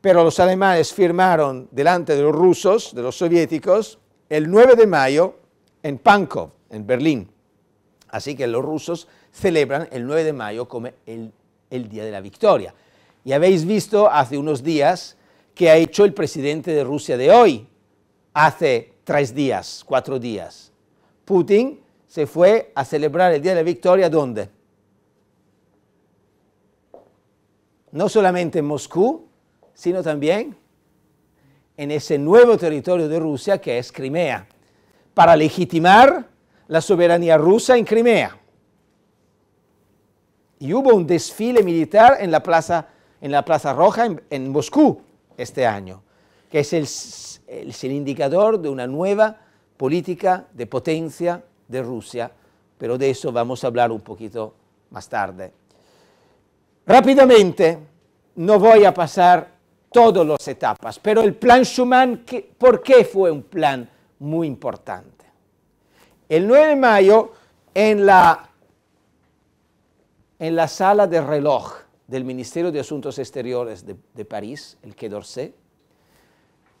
Pero los alemanes firmaron delante de los rusos, de los soviéticos, el 9 de mayo en Pankow, en Berlín. Así que los rusos celebran el 9 de mayo como el Día de la Victoria. Y habéis visto hace unos días que ha hecho el presidente de Rusia de hoy, hace tres días, cuatro días. Putin se fue a celebrar el Día de la Victoria, ¿dónde? No solamente en Moscú, sino también en ese nuevo territorio de Rusia que es Crimea, para legitimar la soberanía rusa en Crimea. Y hubo un desfile militar en la plaza en la Plaza Roja en, Moscú este año, que es el, indicador de una nueva política de potencia de Rusia, pero de eso vamos a hablar un poquito más tarde. Rápidamente, no voy a pasar todas las etapas, pero el plan Schuman, ¿por qué fue un plan muy importante? El 9 de mayo, en la, en la sala de reloj del Ministerio de Asuntos Exteriores de, París, el Quai d'Orsay,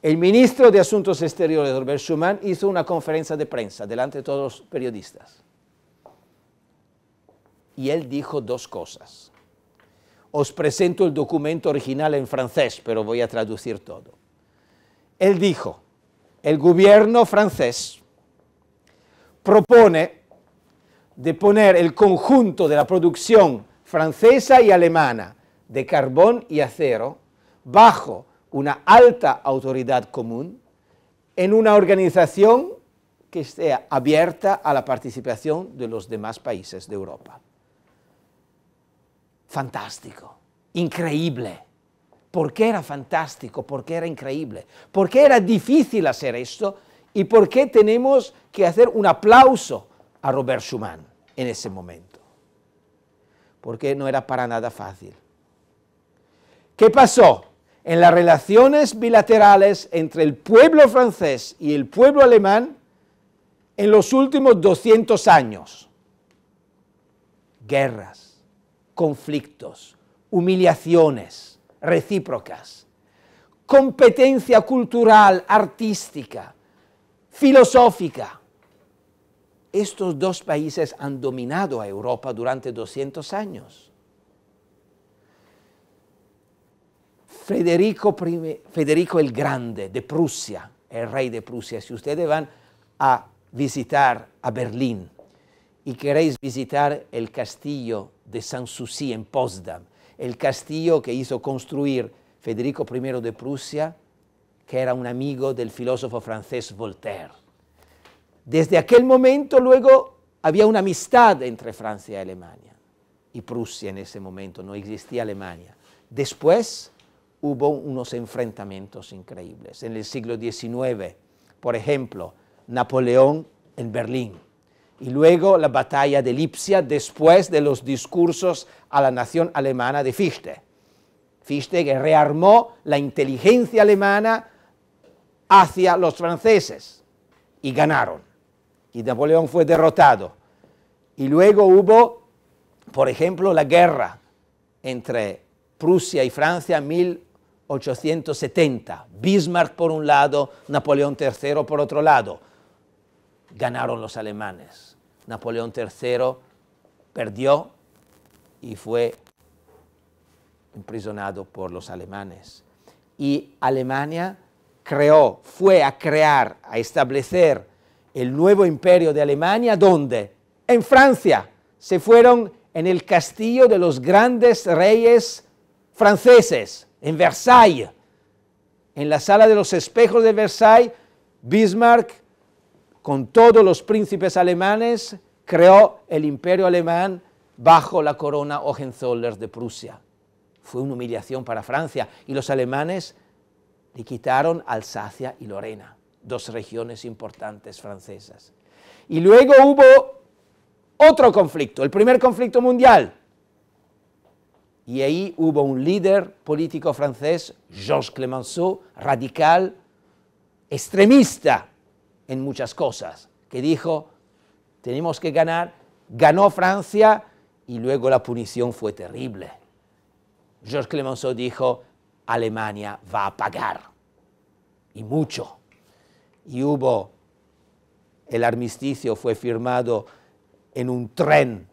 el ministro de Asuntos Exteriores, Robert Schuman, hizo una conferencia de prensa delante de todos los periodistas. Y él dijo dos cosas. Os presento el documento original en francés, pero voy a traducir todo. Él dijo, el gobierno francés propone de poner el conjunto de la producción francesa y alemana de carbón y acero bajo una alta autoridad común en una organización que esté abierta a la participación de los demás países de Europa. Fantástico, increíble. ¿Por qué era fantástico? ¿Por qué era increíble? ¿Por qué era difícil hacer esto? ¿Y por qué tenemos que hacer un aplauso a Robert Schuman en ese momento? porque no era para nada fácil. ¿Qué pasó? En las relaciones bilaterales entre el pueblo francés y el pueblo alemán en los últimos 200 años. Guerras, conflictos, humillaciones recíprocas, competencia cultural, artística, filosófica, estos dos países han dominado a Europa durante 200 años. Federico, el Grande de Prusia, el rey de Prusia, si ustedes van a visitar a Berlín y queréis visitar el castillo de Sanssouci en Potsdam, el castillo que hizo construir Federico I de Prusia, que era un amigo del filósofo francés Voltaire desde aquel momento luego había una amistad entre Francia y Alemania y Prusia en ese momento, no existía Alemania. Después hubo unos enfrentamientos increíbles. En el siglo XIX, por ejemplo, Napoleón en Berlín y luego la batalla de Lipsia después de los discursos a la nación alemana de Fichte. Fichte que rearmó la inteligencia alemana hacia los franceses y ganaron y Napoleón fue derrotado. Y luego hubo, por ejemplo, la guerra entre Prusia y Francia en 1870. Bismarck por un lado, Napoleón III por otro lado. Ganaron los alemanes. Napoleón III perdió y fue imprisionado por los alemanes. Y Alemania creó, fue a crear, a establecer el nuevo imperio de Alemania, ¿dónde? En Francia. Se fueron en el castillo de los grandes reyes franceses, en Versailles. En la sala de los espejos de Versailles, Bismarck, con todos los príncipes alemanes, creó el imperio alemán bajo la corona Hohenzollern de Prusia. Fue una humillación para Francia y los alemanes le quitaron Alsacia y Lorena dos regiones importantes francesas. Y luego hubo otro conflicto, el primer conflicto mundial. Y ahí hubo un líder político francés, Georges Clemenceau, radical, extremista en muchas cosas, que dijo, tenemos que ganar, ganó Francia y luego la punición fue terrible. Georges Clemenceau dijo, Alemania va a pagar, y mucho y hubo, el armisticio fue firmado en un tren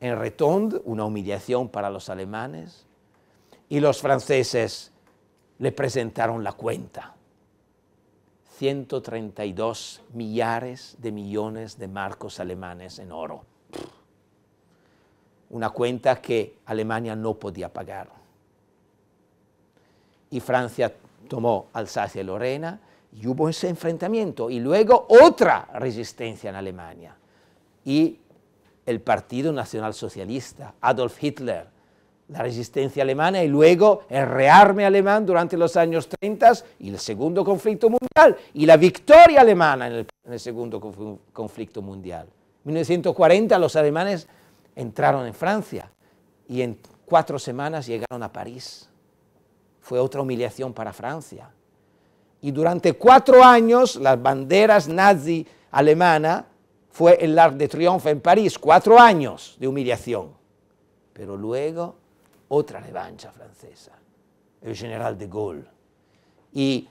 en Retond, una humillación para los alemanes, y los franceses le presentaron la cuenta. 132 millares de millones de marcos alemanes en oro. Una cuenta que Alemania no podía pagar. Y Francia tomó Alsacia y Lorena y hubo ese enfrentamiento y luego otra resistencia en Alemania. Y el Partido Nacional Socialista, Adolf Hitler, la resistencia alemana y luego el rearme alemán durante los años 30 y el segundo conflicto mundial y la victoria alemana en el, segundo conflicto mundial. En 1940 los alemanes entraron en Francia y en cuatro semanas llegaron a París. Fue otra humillación para Francia y durante cuatro años las banderas nazi alemana fue el arte de triunfo en París, cuatro años de humillación. Pero luego otra revancha francesa, el general de Gaulle, y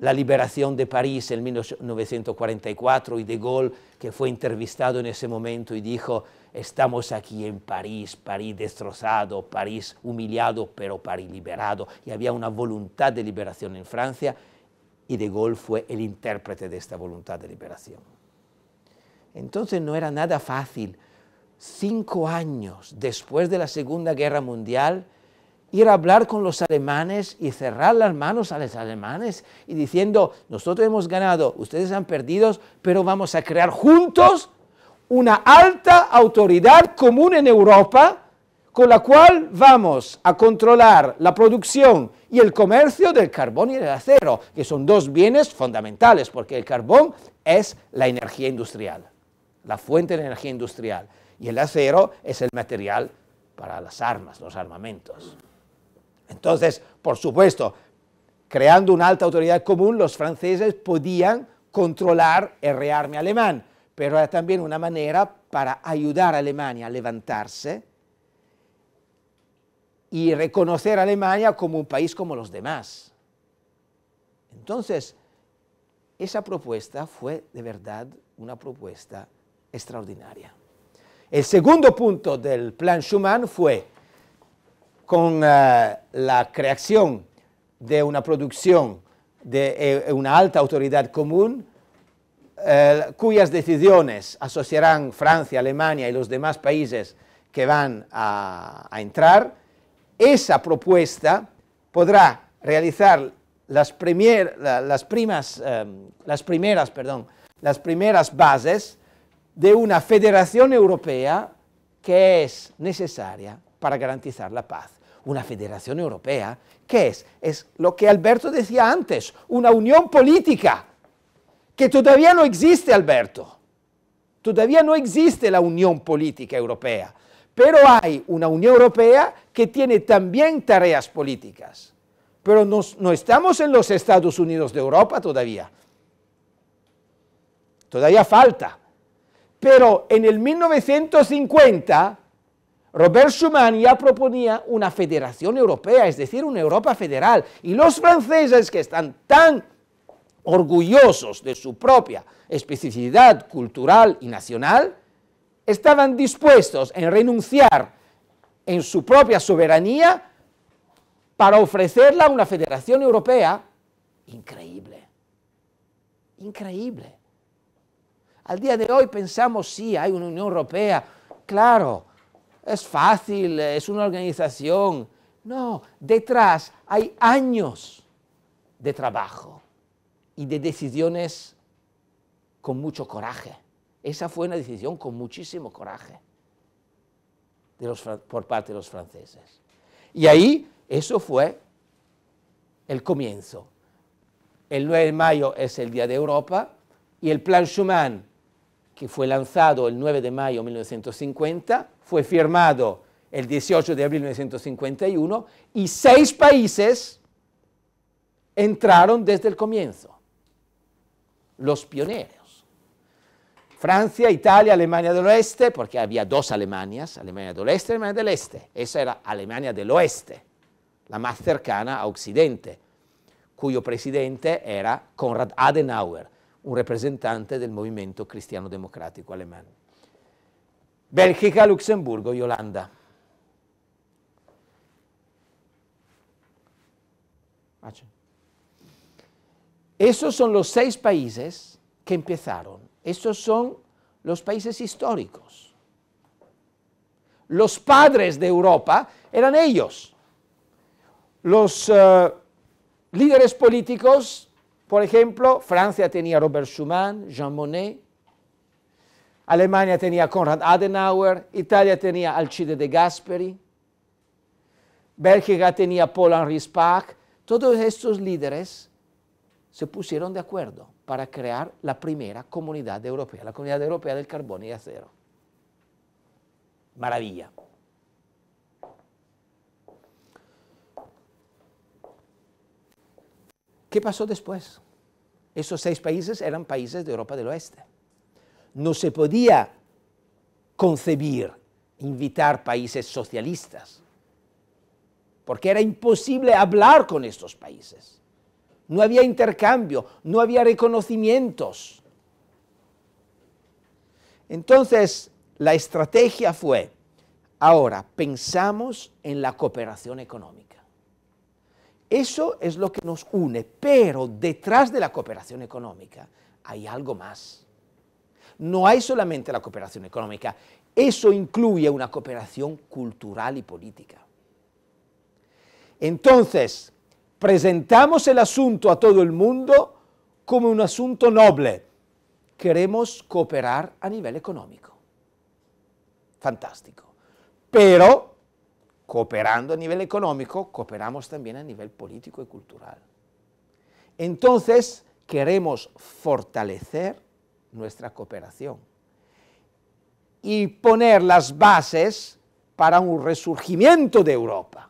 la liberación de París en 1944 y de Gaulle que fue entrevistado en ese momento y dijo, Estamos aquí en París, París destrozado, París humillado, pero París liberado. Y había una voluntad de liberación en Francia y De Gaulle fue el intérprete de esta voluntad de liberación. Entonces no era nada fácil, cinco años después de la Segunda Guerra Mundial, ir a hablar con los alemanes y cerrar las manos a los alemanes y diciendo, nosotros hemos ganado, ustedes han perdido, pero vamos a crear juntos una alta autoridad común en Europa con la cual vamos a controlar la producción y el comercio del carbón y del acero, que son dos bienes fundamentales, porque el carbón es la energía industrial, la fuente de energía industrial, y el acero es el material para las armas, los armamentos. Entonces, por supuesto, creando una alta autoridad común, los franceses podían controlar el rearme alemán, pero era también una manera para ayudar a Alemania a levantarse y reconocer a Alemania como un país como los demás. Entonces, esa propuesta fue de verdad una propuesta extraordinaria. El segundo punto del plan Schuman fue con eh, la creación de una producción de eh, una alta autoridad común, eh, cuyas decisiones asociarán Francia, Alemania y los demás países que van a, entrar, esa propuesta podrá realizar las, em, las, primeras, perdón, las primeras bases de una federación europea que es necesaria para garantizar la paz. Una federación europea, que es? Es lo que Alberto decía antes, una unión política que todavía no existe, Alberto. Todavía no existe la Unión Política Europea, pero hay una Unión Europea que tiene también tareas políticas. Pero no estamos en los Estados Unidos de Europa todavía. Todavía falta. Pero en el 1950, Robert Schuman ya proponía una federación europea, es decir, una Europa federal. Y los franceses, que están tan orgullosos de su propia especificidad cultural y nacional, estaban dispuestos en renunciar en su propia soberanía para ofrecerla a una federación europea increíble, increíble. Al día de hoy pensamos, sí, hay una Unión Europea, claro, es fácil, es una organización. No, detrás hay años de trabajo, y de decisiones con mucho coraje. Esa fue una decisión con muchísimo coraje de los, por parte de los franceses. Y ahí eso fue el comienzo. El 9 de mayo es el Día de Europa y el Plan Schuman, que fue lanzado el 9 de mayo de 1950, fue firmado el 18 de abril de 1951 y seis países entraron desde el comienzo los pioneros. Francia, Italia, Alemania del Oeste, porque había dos Alemanias, Alemania del Oeste y Alemania del Este. Esa era Alemania del Oeste, la más cercana a Occidente, cuyo presidente era Konrad Adenauer, un representante del movimiento cristiano democrático alemán. Bélgica, Luxemburgo y Holanda. Esos son los seis países que empezaron. Estos son los países históricos. Los padres de Europa eran ellos. Los eh, líderes políticos, por ejemplo, Francia tenía Robert Schuman, Jean Monnet, Alemania tenía Konrad Adenauer, Italia tenía Alcide de Gasperi, Bélgica tenía Paul Henri Spaak. Todos estos líderes se pusieron de acuerdo para crear la primera comunidad europea, la comunidad europea del carbón y acero. Maravilla. ¿Qué pasó después? Esos seis países eran países de Europa del Oeste. No se podía concebir invitar países socialistas, porque era imposible hablar con estos países no había intercambio, no había reconocimientos. Entonces, la estrategia fue, ahora pensamos en la cooperación económica. Eso es lo que nos une, pero detrás de la cooperación económica hay algo más. No hay solamente la cooperación económica, eso incluye una cooperación cultural y política. Entonces, presentamos el asunto a todo el mundo como un asunto noble. Queremos cooperar a nivel económico. Fantástico. Pero, cooperando a nivel económico, cooperamos también a nivel político y cultural. Entonces, queremos fortalecer nuestra cooperación y poner las bases para un resurgimiento de Europa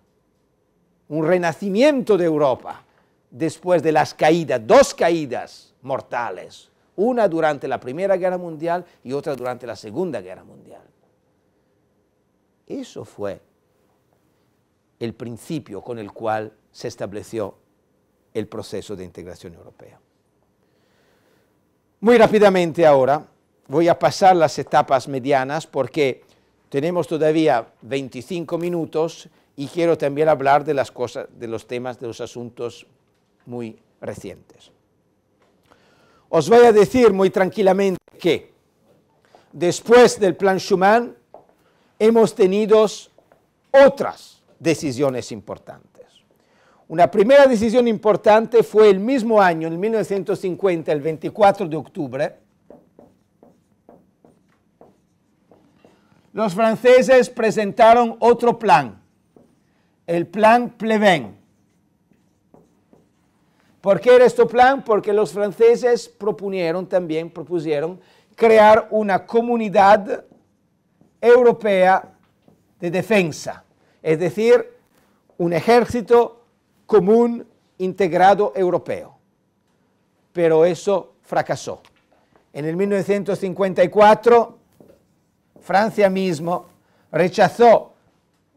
un renacimiento de Europa después de las caídas, dos caídas mortales, una durante la Primera Guerra Mundial y otra durante la Segunda Guerra Mundial. Eso fue el principio con el cual se estableció el proceso de integración europea. Muy rápidamente ahora voy a pasar las etapas medianas porque tenemos todavía 25 minutos y quiero también hablar de las cosas, de los temas, de los asuntos muy recientes. Os voy a decir muy tranquilamente que después del plan Schumann hemos tenido otras decisiones importantes. Una primera decisión importante fue el mismo año, en 1950, el 24 de octubre, los franceses presentaron otro plan el plan Pleven. ¿Por qué era este plan? Porque los franceses propusieron también, propusieron crear una comunidad europea de defensa, es decir, un ejército común integrado europeo. Pero eso fracasó. En el 1954, Francia mismo rechazó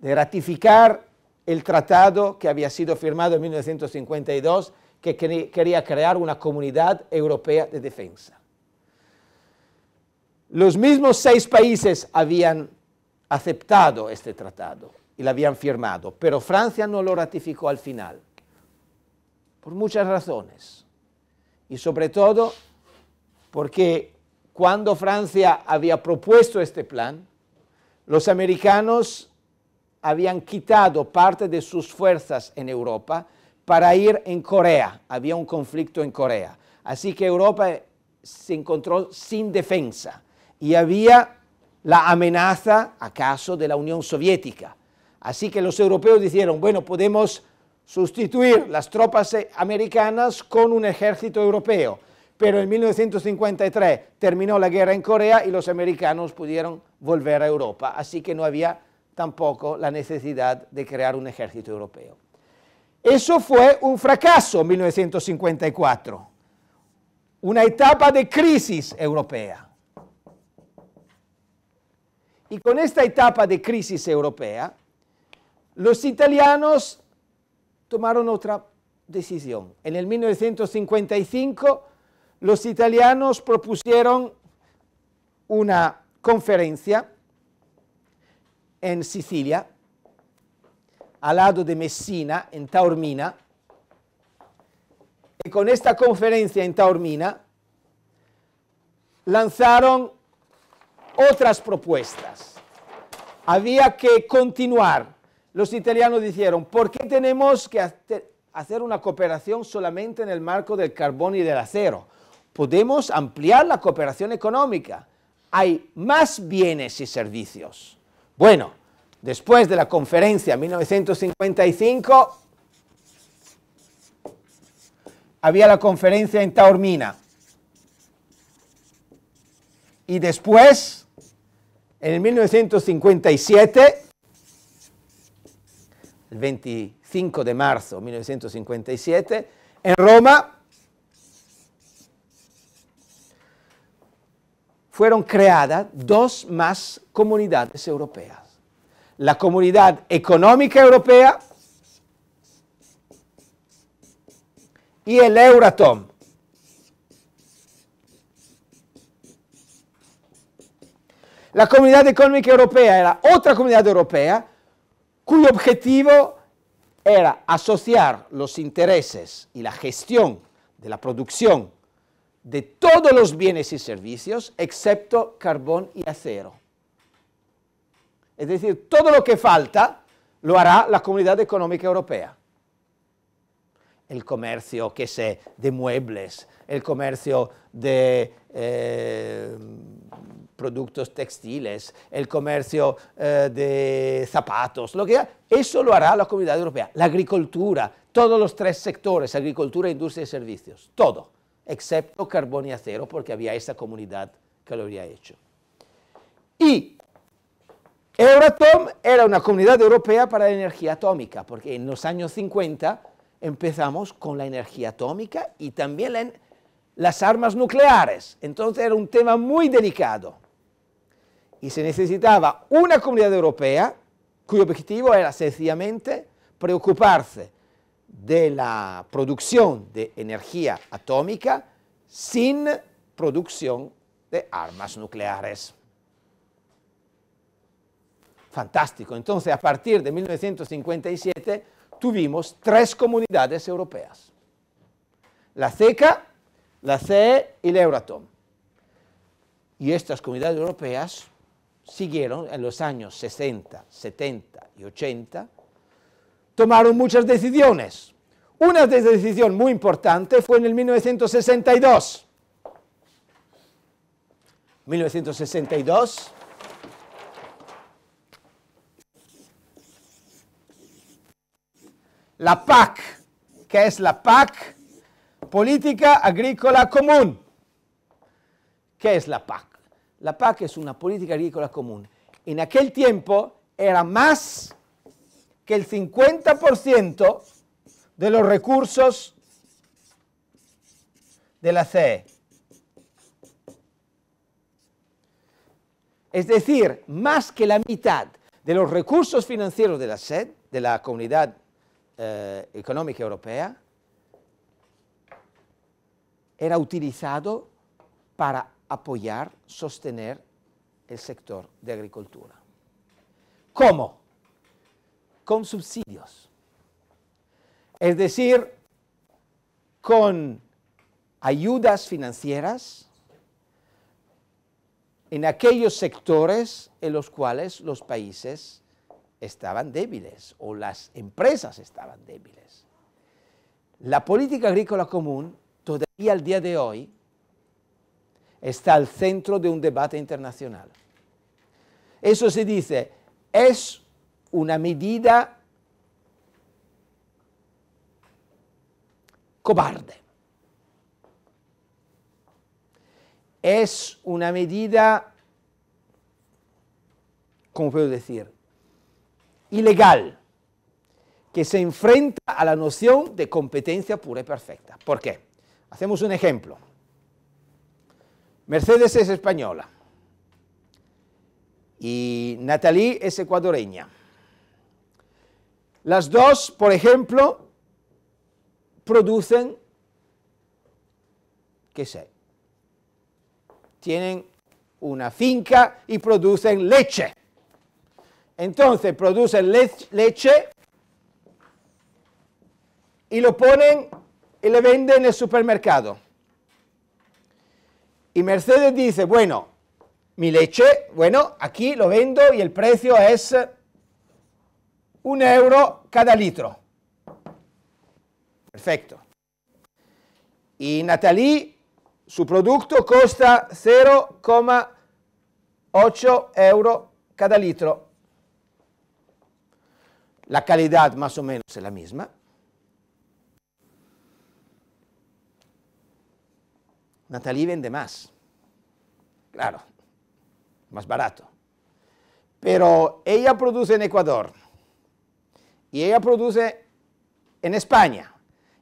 de ratificar el tratado que había sido firmado en 1952 que quería crear una comunidad europea de defensa. Los mismos seis países habían aceptado este tratado y lo habían firmado, pero Francia no lo ratificó al final, por muchas razones, y sobre todo porque cuando Francia había propuesto este plan, los americanos habían quitado parte de sus fuerzas en Europa para ir en Corea. Había un conflicto en Corea. Así que Europa se encontró sin defensa y había la amenaza, acaso, de la Unión Soviética. Así que los europeos dijeron, bueno, podemos sustituir las tropas americanas con un ejército europeo. Pero en 1953 terminó la guerra en Corea y los americanos pudieron volver a Europa. Así que no había tampoco la necesidad de crear un ejército europeo. Eso fue un fracaso en 1954, una etapa de crisis europea. Y con esta etapa de crisis europea, los italianos tomaron otra decisión. En el 1955 los italianos propusieron una conferencia en Sicilia, al lado de Messina, en Taormina, y con esta conferencia en Taormina lanzaron otras propuestas. Había que continuar. Los italianos dijeron, ¿por qué tenemos que hacer una cooperación solamente en el marco del carbón y del acero? Podemos ampliar la cooperación económica. Hay más bienes y servicios. Bueno, después de la conferencia 1955, había la conferencia en Taormina. Y después, en el 1957, el 25 de marzo de 1957, en Roma, fueron creadas dos más comunidades europeas. La Comunidad Económica Europea y el Euratom. La Comunidad Económica Europea era otra comunidad europea cuyo objetivo era asociar los intereses y la gestión de la producción de todos los bienes y servicios excepto carbón y acero. Es decir, todo lo que falta lo hará la Comunidad Económica Europea. El comercio, que sé, de muebles, el comercio de eh, productos textiles, el comercio eh, de zapatos, lo que sea, eso lo hará la Comunidad Europea. La agricultura, todos los tres sectores, agricultura, industria y servicios, todo excepto carbón y acero, porque había esa comunidad que lo había hecho. Y Euratom era una comunidad europea para la energía atómica, porque en los años 50 empezamos con la energía atómica y también las armas nucleares. Entonces era un tema muy delicado. Y se necesitaba una comunidad europea cuyo objetivo era sencillamente preocuparse de la producción de energía atómica sin producción de armas nucleares. Fantástico. Entonces, a partir de 1957 tuvimos tres comunidades europeas. La CECA, la CE y la Euratom. Y estas comunidades europeas siguieron en los años 60, 70 y 80 tomaron muchas decisiones. Una de decisión muy importante fue en el 1962. 1962. La PAC, ¿qué es la PAC, Política Agrícola Común. ¿Qué es la PAC? La PAC es una política agrícola común. En aquel tiempo era más que el 50% de los recursos de la CE. Es decir, más que la mitad de los recursos financieros de la SED, de la Comunidad eh, Económica Europea, era utilizado para apoyar, sostener el sector de agricultura. ¿Cómo? con subsidios. Es decir, con ayudas financieras en aquellos sectores en los cuales los países estaban débiles o las empresas estaban débiles. La política agrícola común todavía al día de hoy está al centro de un debate internacional. Eso se dice, es una medida cobarde. Es una medida, ¿cómo puedo decir? Ilegal, que se enfrenta a la noción de competencia pura y perfecta. ¿Por qué? Hacemos un ejemplo. Mercedes es española y Natalie es ecuadoreña. Las dos, por ejemplo, producen, qué sé, tienen una finca y producen leche. Entonces producen leche y lo ponen y le venden en el supermercado. Y Mercedes dice, bueno, mi leche, bueno, aquí lo vendo y el precio es un euro cada litro. Perfecto. Y Natalie, su producto costa 0,8 euro cada litro. La calidad más o menos es la misma. Natalie vende más, claro, más barato. Pero ella produce en Ecuador y ella produce en España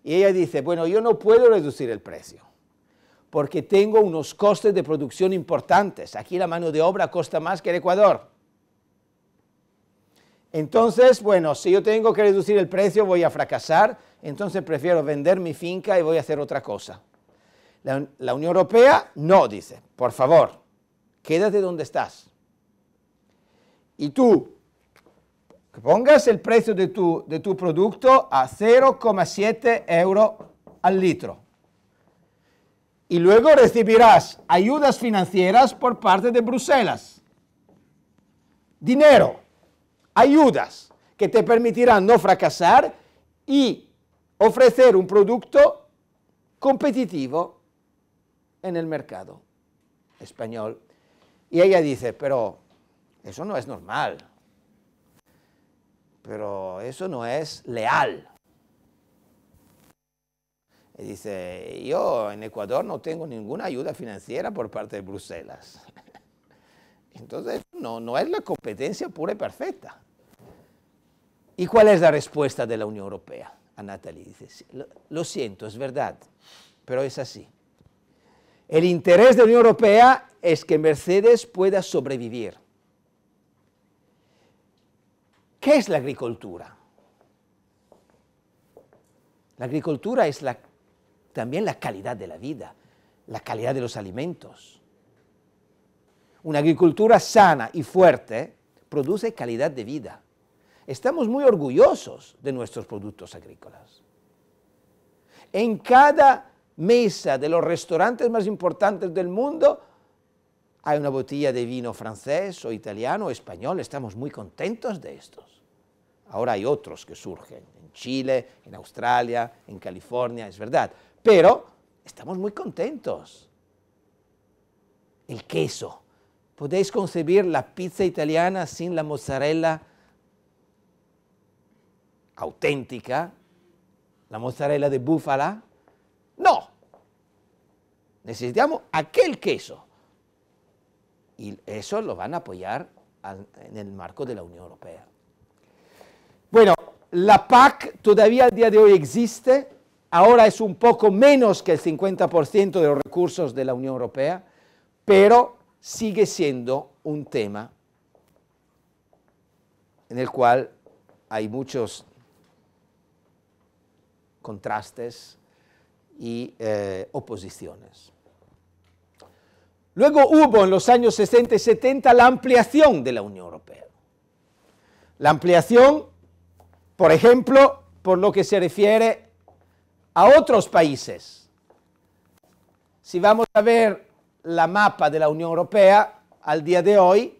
y ella dice, bueno, yo no puedo reducir el precio porque tengo unos costes de producción importantes. Aquí la mano de obra cuesta más que el Ecuador. Entonces, bueno, si yo tengo que reducir el precio voy a fracasar, entonces prefiero vender mi finca y voy a hacer otra cosa. La, la Unión Europea no dice, por favor, quédate donde estás. Y tú, pongas el precio de tu producto a 0,7 euros al litro. Y luego recibirás ayudas financieras por parte de Bruselas. Dinero, ayudas que te permitirán no fracasar y ofrecer un producto competitivo en el mercado español. Y ella dice, pero eso no es normal pero eso no es leal. Y dice, yo en Ecuador no tengo ninguna ayuda financiera por parte de Bruselas. Entonces, no, no es la competencia pura y perfecta. ¿Y cuál es la respuesta de la Unión Europea? A Natalie dice, lo siento, es verdad, pero es así. El interés de la Unión Europea es que Mercedes pueda sobrevivir ¿Qué es la agricultura? La agricultura es también la calidad de la vida, la calidad de los alimentos. Una agricultura sana y fuerte produce calidad de vida. Estamos muy orgullosos de nuestros productos agrícolas. En cada mesa de los restaurantes más importantes del mundo hay una botella de vino francés o italiano o español, estamos muy contentos de estos. Ahora hay otros que surgen, en Chile, en Australia, en California, es verdad, pero estamos muy contentos. El queso. ¿Podéis concebir la pizza italiana sin la mozzarella auténtica? ¿La mozzarella de búfala? No. Necesitamos aquel queso y eso lo van a apoyar en el marco de la Unión Europea. Bueno, la PAC todavía al día de hoy existe, ahora es un poco menos que el 50% de los recursos de la Unión Europea, pero sigue siendo un tema en el cual hay muchos contrastes y eh, oposiciones. Luego hubo en los años 60 y 70 la ampliación de la Unión Europea. La ampliación, por ejemplo, por lo que se refiere a otros países. Si vamos a ver la mapa de la Unión Europea al día de hoy,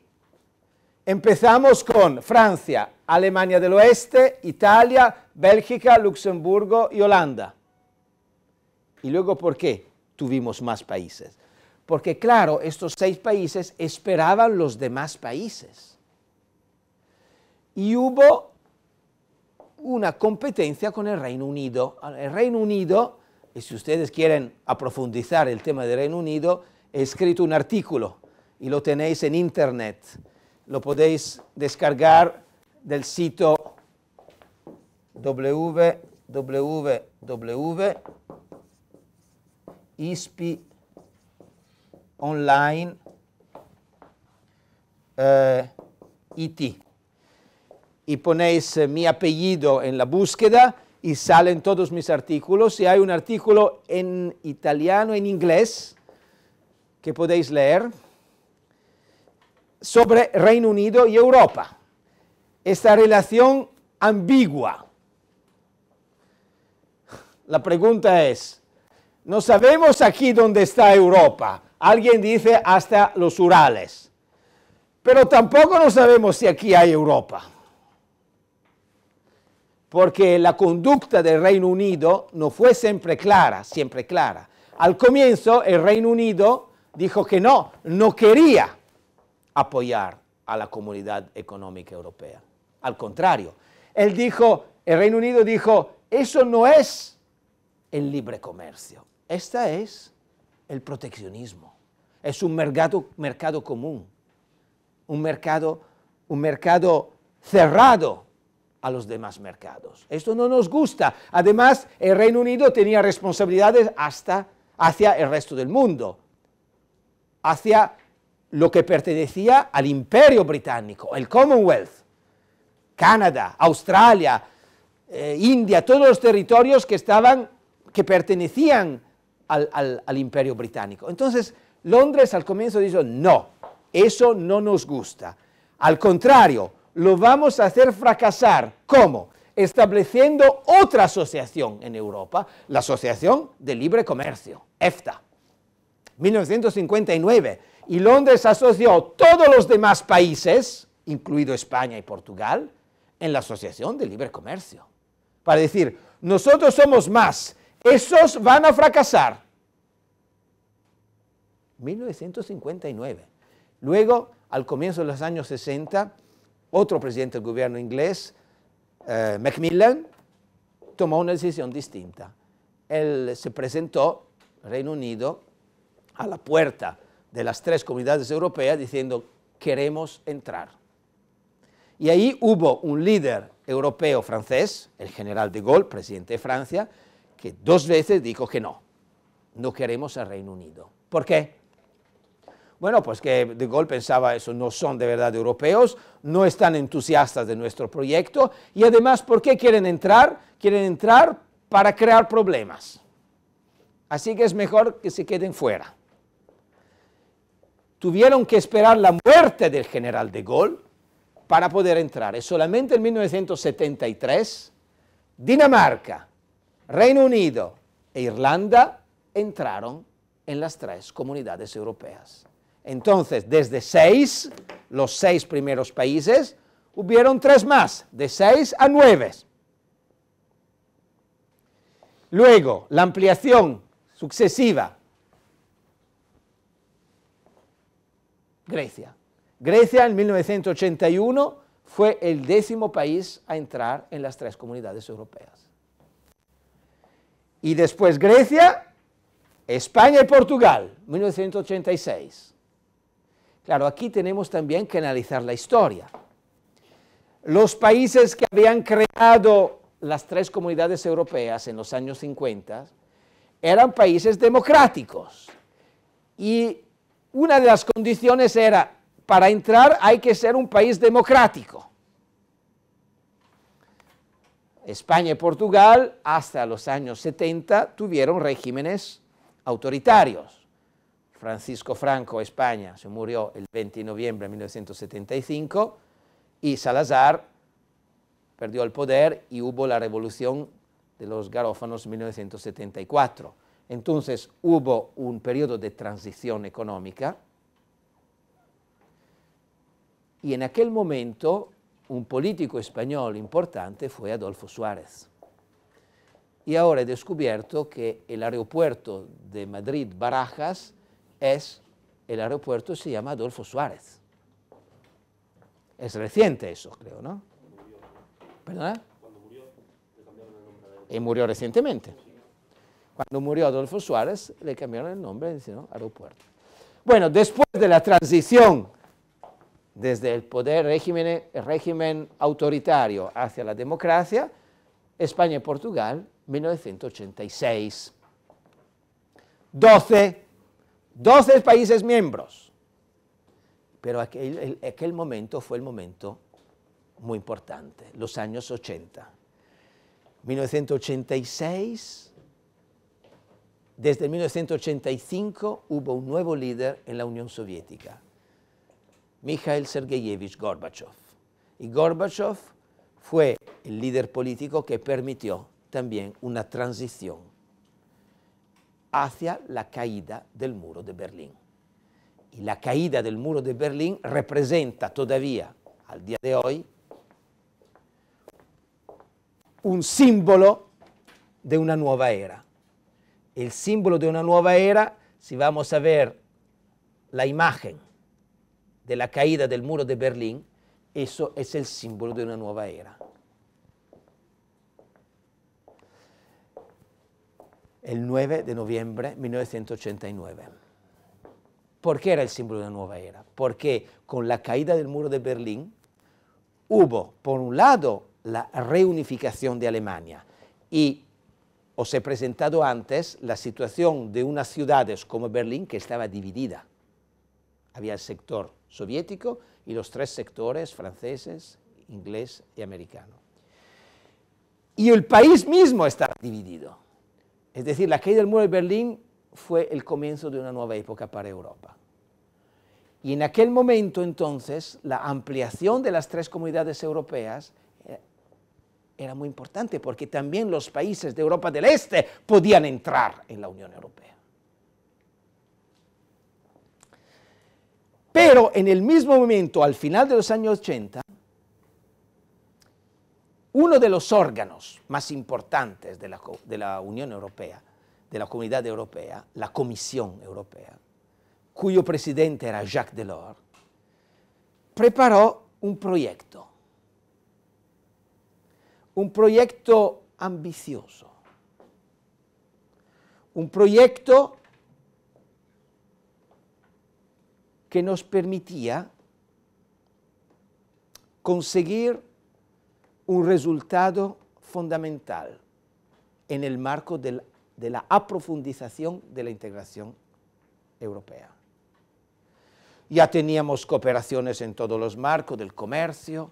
empezamos con Francia, Alemania del Oeste, Italia, Bélgica, Luxemburgo y Holanda. Y luego, ¿por qué tuvimos más países? porque claro, estos seis países esperaban los demás países. Y hubo una competencia con el Reino Unido. El Reino Unido, y si ustedes quieren profundizar el tema del Reino Unido, he escrito un artículo y lo tenéis en internet. Lo podéis descargar del sitio www.ispi.com online eh, IT. Y ponéis eh, mi apellido en la búsqueda y salen todos mis artículos. Y hay un artículo en italiano, en inglés, que podéis leer sobre Reino Unido y Europa. Esta relación ambigua. La pregunta es, no sabemos aquí dónde está Europa, Alguien dice hasta los Urales. Pero tampoco no sabemos si aquí hay Europa. Porque la conducta del Reino Unido no fue siempre clara, siempre clara. Al comienzo el Reino Unido dijo que no, no quería apoyar a la comunidad económica europea. Al contrario, él dijo, el Reino Unido dijo, eso no es el libre comercio, esta es el proteccionismo es un mercado, mercado común, un mercado, un mercado cerrado a los demás mercados. Esto no nos gusta. Además, el Reino Unido tenía responsabilidades hasta hacia el resto del mundo, hacia lo que pertenecía al imperio británico, el Commonwealth, Canadá, Australia, eh, India, todos los territorios que estaban, que pertenecían al, al imperio británico. Entonces, Londres al comienzo dijo, no, eso no nos gusta. Al contrario, lo vamos a hacer fracasar. ¿Cómo? Estableciendo otra asociación en Europa, la Asociación de Libre Comercio, EFTA. 1959. Y Londres asoció todos los demás países, incluido España y Portugal, en la Asociación de Libre Comercio. Para decir, nosotros somos más, esos van a fracasar, 1959. Luego, al comienzo de los años 60, otro presidente del gobierno inglés, eh, Macmillan, tomó una decisión distinta. Él se presentó, Reino Unido, a la puerta de las tres comunidades europeas diciendo, queremos entrar. Y ahí hubo un líder europeo francés, el general de Gaulle, presidente de Francia, que dos veces dijo que no, no queremos al Reino Unido. ¿Por qué? bueno, pues que de Gaulle pensaba eso, no son de verdad europeos, no están entusiastas de nuestro proyecto y además, ¿por qué quieren entrar? Quieren entrar para crear problemas. Así que es mejor que se queden fuera. Tuvieron que esperar la muerte del general de Gaulle para poder entrar. Y solamente en 1973 Dinamarca, Reino Unido e Irlanda entraron en las tres comunidades europeas. Entonces, desde seis, los seis primeros países, hubieron tres más, de seis a nueve. Luego, la ampliación sucesiva. Grecia. Grecia en 1981 fue el décimo país a entrar en las tres comunidades europeas. Y después Grecia, España y Portugal, 1986. Claro, aquí tenemos también que analizar la historia. Los países que habían creado las tres comunidades europeas en los años 50 eran países democráticos. Y una de las condiciones era, para entrar hay que ser un país democrático. España y Portugal hasta los años 70 tuvieron regímenes autoritarios. Francisco Franco, España, se murió el 20 de noviembre de 1975 y Salazar perdió el poder y hubo la revolución de los garófanos en 1974. Entonces hubo un periodo de transición económica y en aquel momento un político español importante fue Adolfo Suárez. Y ahora he descubierto que el aeropuerto de Madrid-Barajas es el aeropuerto se llama Adolfo Suárez. Es reciente eso, creo, ¿no? ¿Perdona? Cuando murió, le Y murió recientemente. Cuando murió Adolfo Suárez, le cambiaron el nombre, ¿no? Aeropuerto. Bueno, después de la transición desde el poder régimen, el régimen autoritario hacia la democracia, España y Portugal, 1986. 12 12 países miembros. Pero aquel, momento fue el momento muy importante, los años 80. 1986, desde 1985 hubo un nuevo líder en la Unión Soviética, Mikhail Sergeyevich Gorbachev. Y Gorbachev fue el líder político que permitió también una transición hacia la caída del muro de Berlín. Y la caída del muro de Berlín representa todavía, al día de hoy, un símbolo de una nueva era. El símbolo de una nueva era, si vamos a ver la imagen de la caída del muro de Berlín, eso es el símbolo de una nueva era. el 9 de noviembre de 1989. ¿Por qué era el símbolo de la nueva era? Porque con la caída del muro de Berlín hubo, por un lado, la reunificación de Alemania y os he presentado antes la situación de unas ciudades como Berlín que estaba dividida. Había el sector soviético y los tres sectores franceses, inglés y americano. Y el país mismo estaba dividido. Es decir, la caída del muro de Berlín fue el comienzo de una nueva época para Europa. Y en aquel momento entonces la ampliación de las tres comunidades europeas eh, era muy importante porque también los países de Europa del Este podían entrar en la Unión Europea. Pero en el mismo momento, al final de los años 80, uno de los órganos más importantes de la, Unión Europea, de la Comunidad Europea, la Comisión Europea, cuyo presidente era Jacques Delors, preparó un proyecto, un proyecto ambicioso, un proyecto que nos permitía conseguir un resultado fundamental en el marco de la, aprofundización de la integración europea. Ya teníamos cooperaciones en todos los marcos del comercio,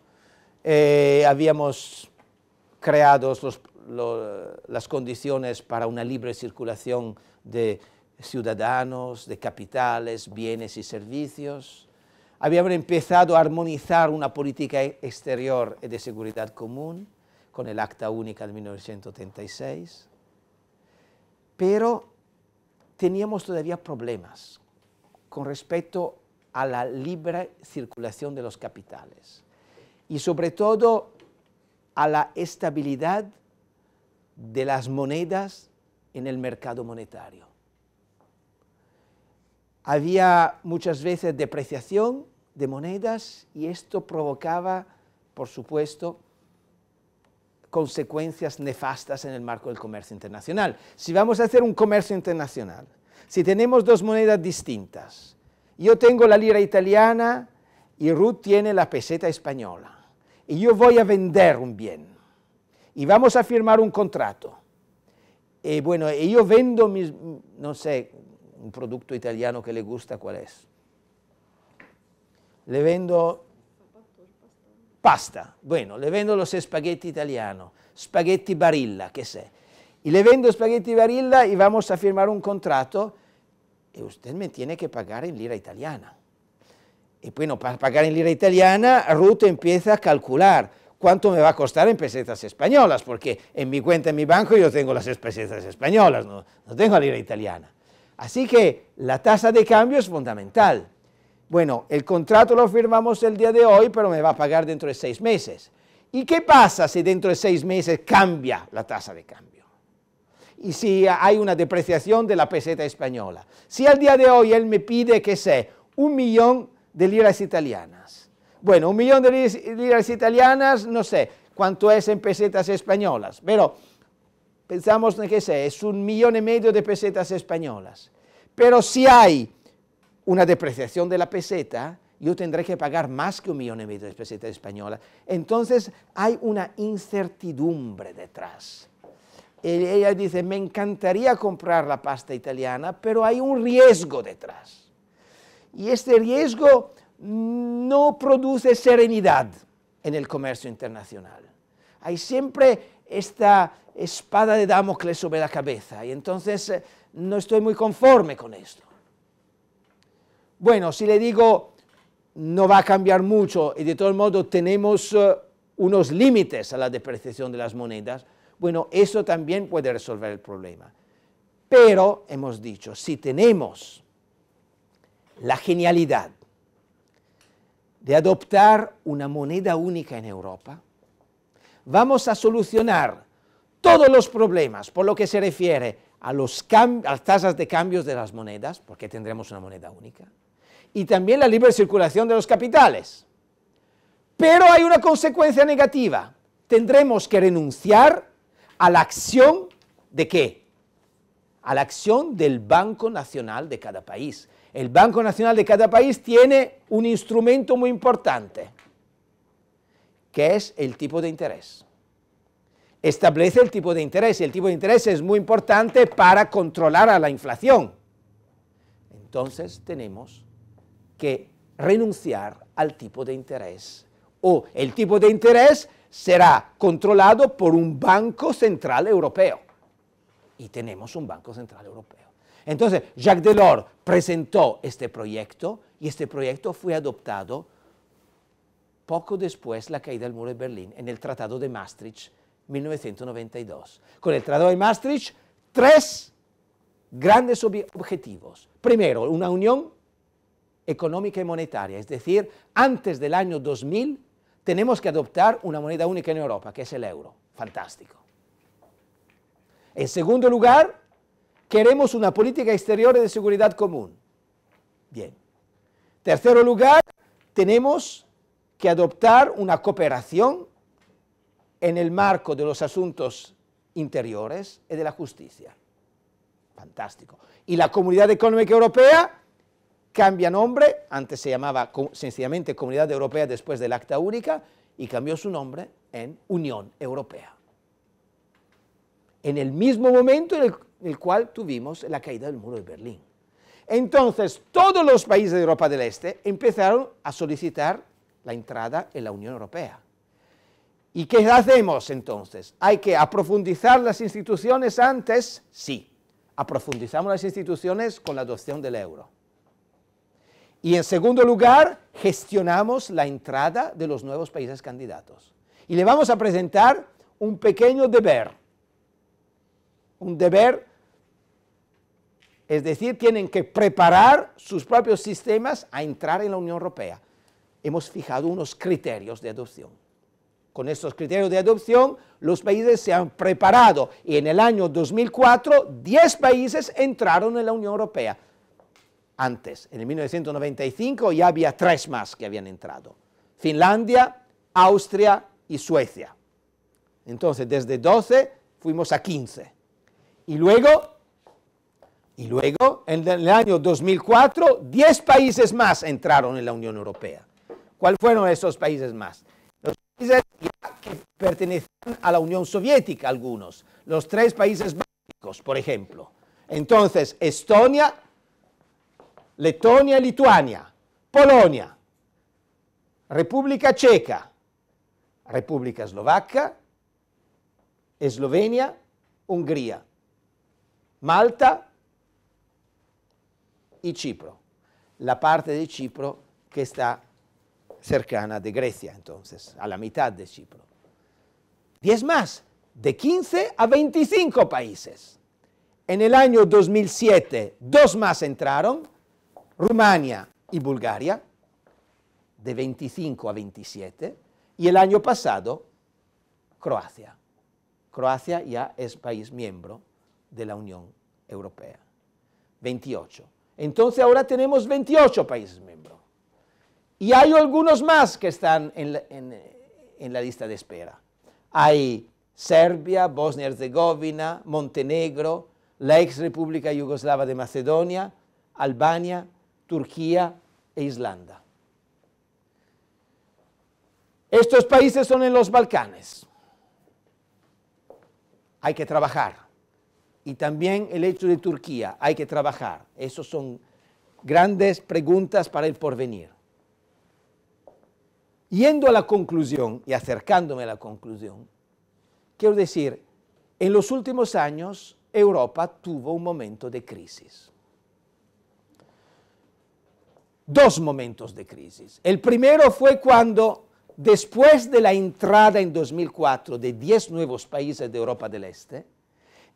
eh, habíamos creado las condiciones para una libre circulación de ciudadanos, de capitales, bienes y servicios, habían empezado a armonizar una política e-, exterior y de seguridad común con el Acta Única de 1936, pero teníamos todavía problemas con respecto a la libre circulación de los capitales y sobre todo a la estabilidad de las monedas en el mercado monetario. Había muchas veces depreciación de monedas y esto provocaba, por supuesto, consecuencias nefastas en el marco del comercio internacional. Si vamos a hacer un comercio internacional, si tenemos dos monedas distintas, yo tengo la lira italiana y Ruth tiene la peseta española, y yo voy a vender un bien, y vamos a firmar un contrato, y eh, bueno, eh, yo vendo mis, no sé, un producto italiano que le gusta, ¿cuál es? Le vendo pasta, bueno, le vendo los espagueti italiano spaghetti barilla, qué sé. Y le vendo spaghetti barilla y vamos a firmar un contrato y e usted me tiene que pagar en lira italiana. Y e bueno, para pagar en lira italiana, Ruth empieza a calcular cuánto me va a costar en pesetas españolas, porque en mi cuenta, en mi banco, yo tengo las pesetas españolas, no, no tengo la lira italiana. Así que la tasa de cambio es fundamental. Bueno, el contrato lo firmamos el día de hoy, pero me va a pagar dentro de seis meses. ¿Y qué pasa si dentro de seis meses cambia la tasa de cambio? Y si hay una depreciación de la peseta española. Si al día de hoy él me pide, que sé, un millón de libras italianas. Bueno, un millón de libras italianas, no sé cuánto es en pesetas españolas, pero pensamos en que es un millón y medio de pesetas españolas. Pero si hay una depreciación de la peseta, yo tendré que pagar más que un millón y medio de pesetas españolas. Entonces hay una incertidumbre detrás. Ella dice, me encantaría comprar la pasta italiana, pero hay un riesgo detrás. Y este riesgo no produce serenidad en el comercio internacional. Hay siempre esta espada de Damocles sobre la cabeza y entonces eh, no estoy muy conforme con esto. Bueno, si le digo no va a cambiar mucho y de todo modo tenemos eh, unos límites a la depreciación de las monedas, bueno, eso también puede resolver el problema. Pero, hemos dicho, si tenemos la genialidad de adoptar una moneda única en Europa, vamos a solucionar todos los problemas por lo que se refiere a, las tasas de cambios de las monedas, porque tendremos una moneda única, y también la libre circulación de los capitales. Pero hay una consecuencia negativa. Tendremos que renunciar a la acción de qué? A la acción del Banco Nacional de cada país. El Banco Nacional de cada país tiene un instrumento muy importante, que es el tipo de interés. Establece el tipo de interés y el tipo de interés es muy importante para controlar a la inflación. Entonces tenemos que renunciar al tipo de interés o el tipo de interés será controlado por un Banco Central Europeo. Y tenemos un Banco Central Europeo. Entonces, Jacques Delors presentó este proyecto y este proyecto fue adoptado poco después la caída del muro de Berlín en el Tratado de Maastricht 1992. Con el Tratado de Maastricht, tres grandes objetivos. Primero, una unión económica y monetaria, es decir, antes del año 2000 tenemos que adoptar una moneda única en Europa, que es el euro. Fantástico. En segundo lugar, queremos una política exterior de seguridad común. Bien. Tercero lugar, tenemos que adoptar una cooperación en el marco de los asuntos interiores y de la justicia. Fantástico. Y la Comunidad Económica Europea cambia nombre, antes se llamaba sencillamente Comunidad Europea después del Acta Única, y cambió su nombre en Unión Europea. En el mismo momento en el, cual tuvimos la caída del muro de Berlín. Entonces, todos los países de Europa del Este empezaron a solicitar la entrada en la Unión Europea. ¿Y qué hacemos entonces? ¿Hay que aprofundizar las instituciones antes? Sí, aprofundizamos las instituciones con la adopción del euro. Y en segundo lugar, gestionamos la entrada de los nuevos países candidatos. Y le vamos a presentar un pequeño deber. Un deber, es decir, tienen que preparar sus propios sistemas a entrar en la Unión Europea hemos fijado unos criterios de adopción. Con estos criterios de adopción, los países se han preparado y en el año 2004, 10 países entraron en la Unión Europea. Antes, en el 1995, ya había tres más que habían entrado. Finlandia, Austria y Suecia. Entonces, desde 12 fuimos a 15. Y luego, y luego, en el año 2004, 10 países más entraron en la Unión Europea. ¿Cuáles fueron esos países más? Los países que pertenecían a la Unión Soviética, algunos. Los tres países bálticos, por ejemplo. Entonces, Estonia, Letonia Lituania, Polonia, República Checa, República Eslovaca, Eslovenia, Hungría, Malta y Chipro. La parte de Chipro que está cercana de Grecia, entonces, a la mitad de Chipre. Diez más, de 15 a 25 países. En el año 2007, dos más entraron, Rumania y Bulgaria, de 25 a 27, y el año pasado, Croacia. Croacia ya es país miembro de la Unión Europea. 28. Entonces ahora tenemos 28 países miembros. Y hay algunos más que están en la, lista de espera. Hay Serbia, Bosnia-Herzegovina, Montenegro, la ex República Yugoslava de Macedonia, Albania, Turquía e Islanda. Estos países son en los Balcanes. Hay que trabajar. Y también el hecho de Turquía, hay que trabajar. Esas son grandes preguntas para el porvenir. Yendo a la conclusión y acercándome a la conclusión, quiero decir, en los últimos años Europa tuvo un momento de crisis. Dos momentos de crisis. El primero fue cuando, después de la entrada en 2004 de 10 nuevos países de Europa del Este,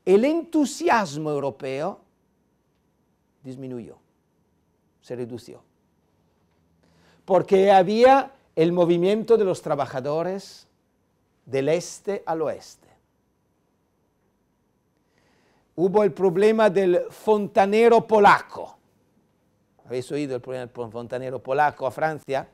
el entusiasmo europeo disminuyó, se redució, porque había el movimiento de los trabajadores del este al oeste. Hubo el problema del fontanero polaco. ¿Habéis oído el problema del fontanero polaco a Francia?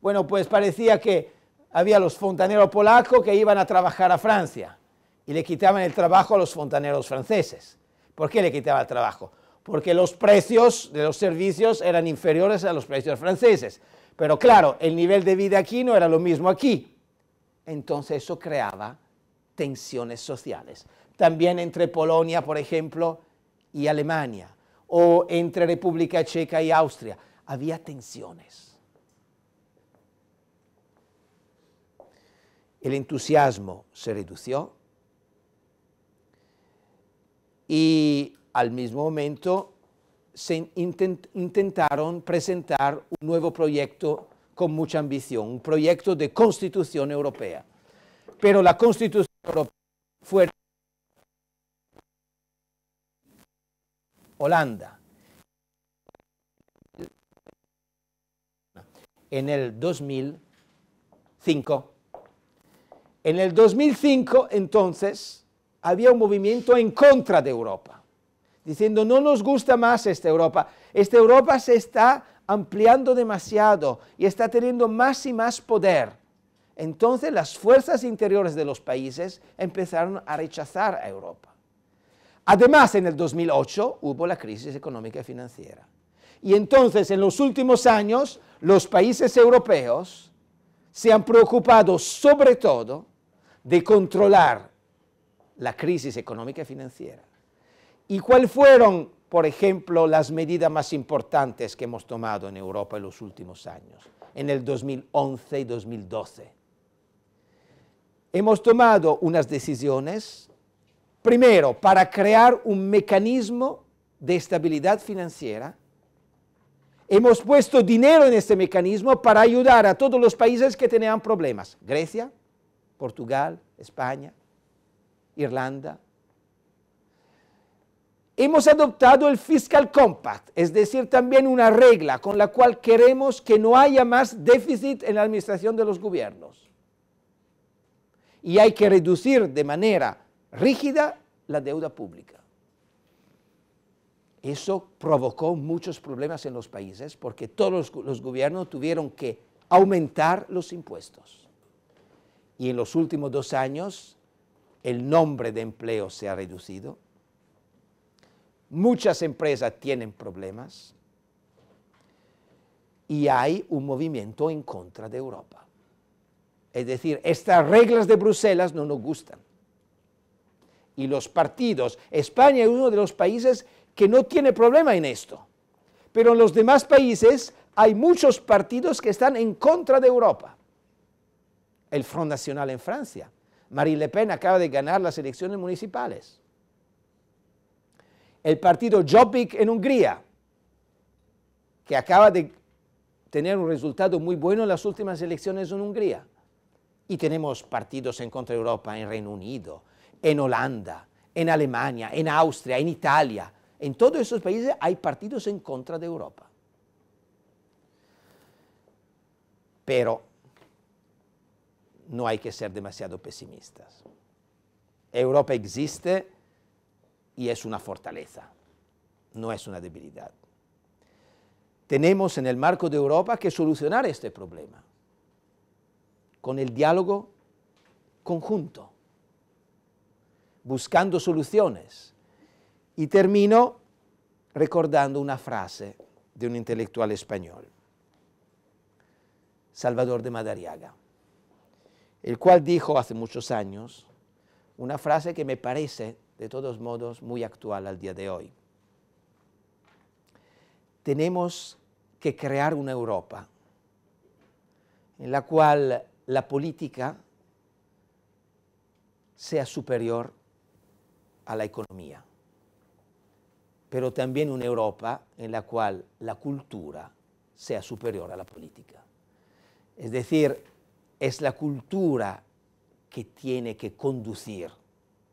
Bueno, pues parecía que había los fontaneros polacos que iban a trabajar a Francia y le quitaban el trabajo a los fontaneros franceses. ¿Por qué le quitaban el trabajo? Porque los precios de los servicios eran inferiores a los precios franceses. Pero claro, el nivel de vida aquí no era lo mismo aquí. Entonces eso creaba tensiones sociales. También entre Polonia, por ejemplo, y Alemania, o entre República Checa y Austria. Había tensiones. El entusiasmo se redució y al mismo momento se intentaron presentar un nuevo proyecto con mucha ambición, un proyecto de constitución europea. Pero la constitución europea fue Holanda. En el 2005. En el 2005, entonces, había un movimiento en contra de Europa diciendo, no nos gusta más esta Europa. Esta Europa se está ampliando demasiado y está teniendo más y más poder. Entonces las fuerzas interiores de los países empezaron a rechazar a Europa. Además, en el 2008 hubo la crisis económica y financiera. Y entonces, en los últimos años, los países europeos se han preocupado sobre todo de controlar la crisis económica y financiera ¿Y cuáles fueron, por ejemplo, las medidas más importantes que hemos tomado en Europa en los últimos años, en el 2011 y 2012? Hemos tomado unas decisiones, primero, para crear un mecanismo de estabilidad financiera. Hemos puesto dinero en este mecanismo para ayudar a todos los países que tenían problemas. Grecia, Portugal, España, Irlanda, Hemos adoptado el Fiscal Compact, es decir, también una regla con la cual queremos que no haya más déficit en la administración de los gobiernos. Y hay que reducir de manera rígida la deuda pública. Eso provocó muchos problemas en los países porque todos los, gobiernos tuvieron que aumentar los impuestos. Y en los últimos dos años el nombre de empleo se ha reducido, Muchas empresas tienen problemas y hay un movimiento en contra de Europa. Es decir, estas reglas de Bruselas no nos gustan. Y los partidos, España es uno de los países que no tiene problema en esto, pero en los demás países hay muchos partidos que están en contra de Europa. El Front Nacional en Francia. Marine Le Pen acaba de ganar las elecciones municipales el partido Jobbik en Hungría, que acaba de tener un resultado muy bueno en las últimas elecciones en Hungría. Y tenemos partidos en contra de Europa en Reino Unido, en Holanda, en Alemania, en Austria, en Italia. En todos esos países hay partidos en contra de Europa. Pero no hay que ser demasiado pesimistas. Europa existe y es una fortaleza, no es una debilidad. Tenemos en el marco de Europa que solucionar este problema con el diálogo conjunto, buscando soluciones. Y termino recordando una frase de un intelectual español, Salvador de Madariaga, el cual dijo hace muchos años una frase que me parece de todos modos muy actual al día de hoy. Tenemos que crear una Europa en la cual la política sea superior a la economía, pero también una Europa en la cual la cultura sea superior a la política. Es decir, es la cultura que tiene que conducir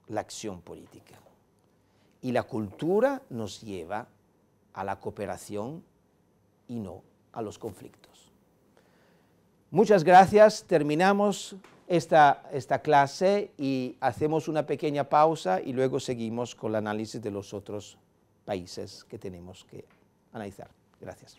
la acción política. Y la cultura nos lleva a la cooperación y no a los conflictos. Muchas gracias, terminamos esta, esta clase y hacemos una pequeña pausa y luego seguimos con el análisis de los otros países que tenemos que analizar. Gracias.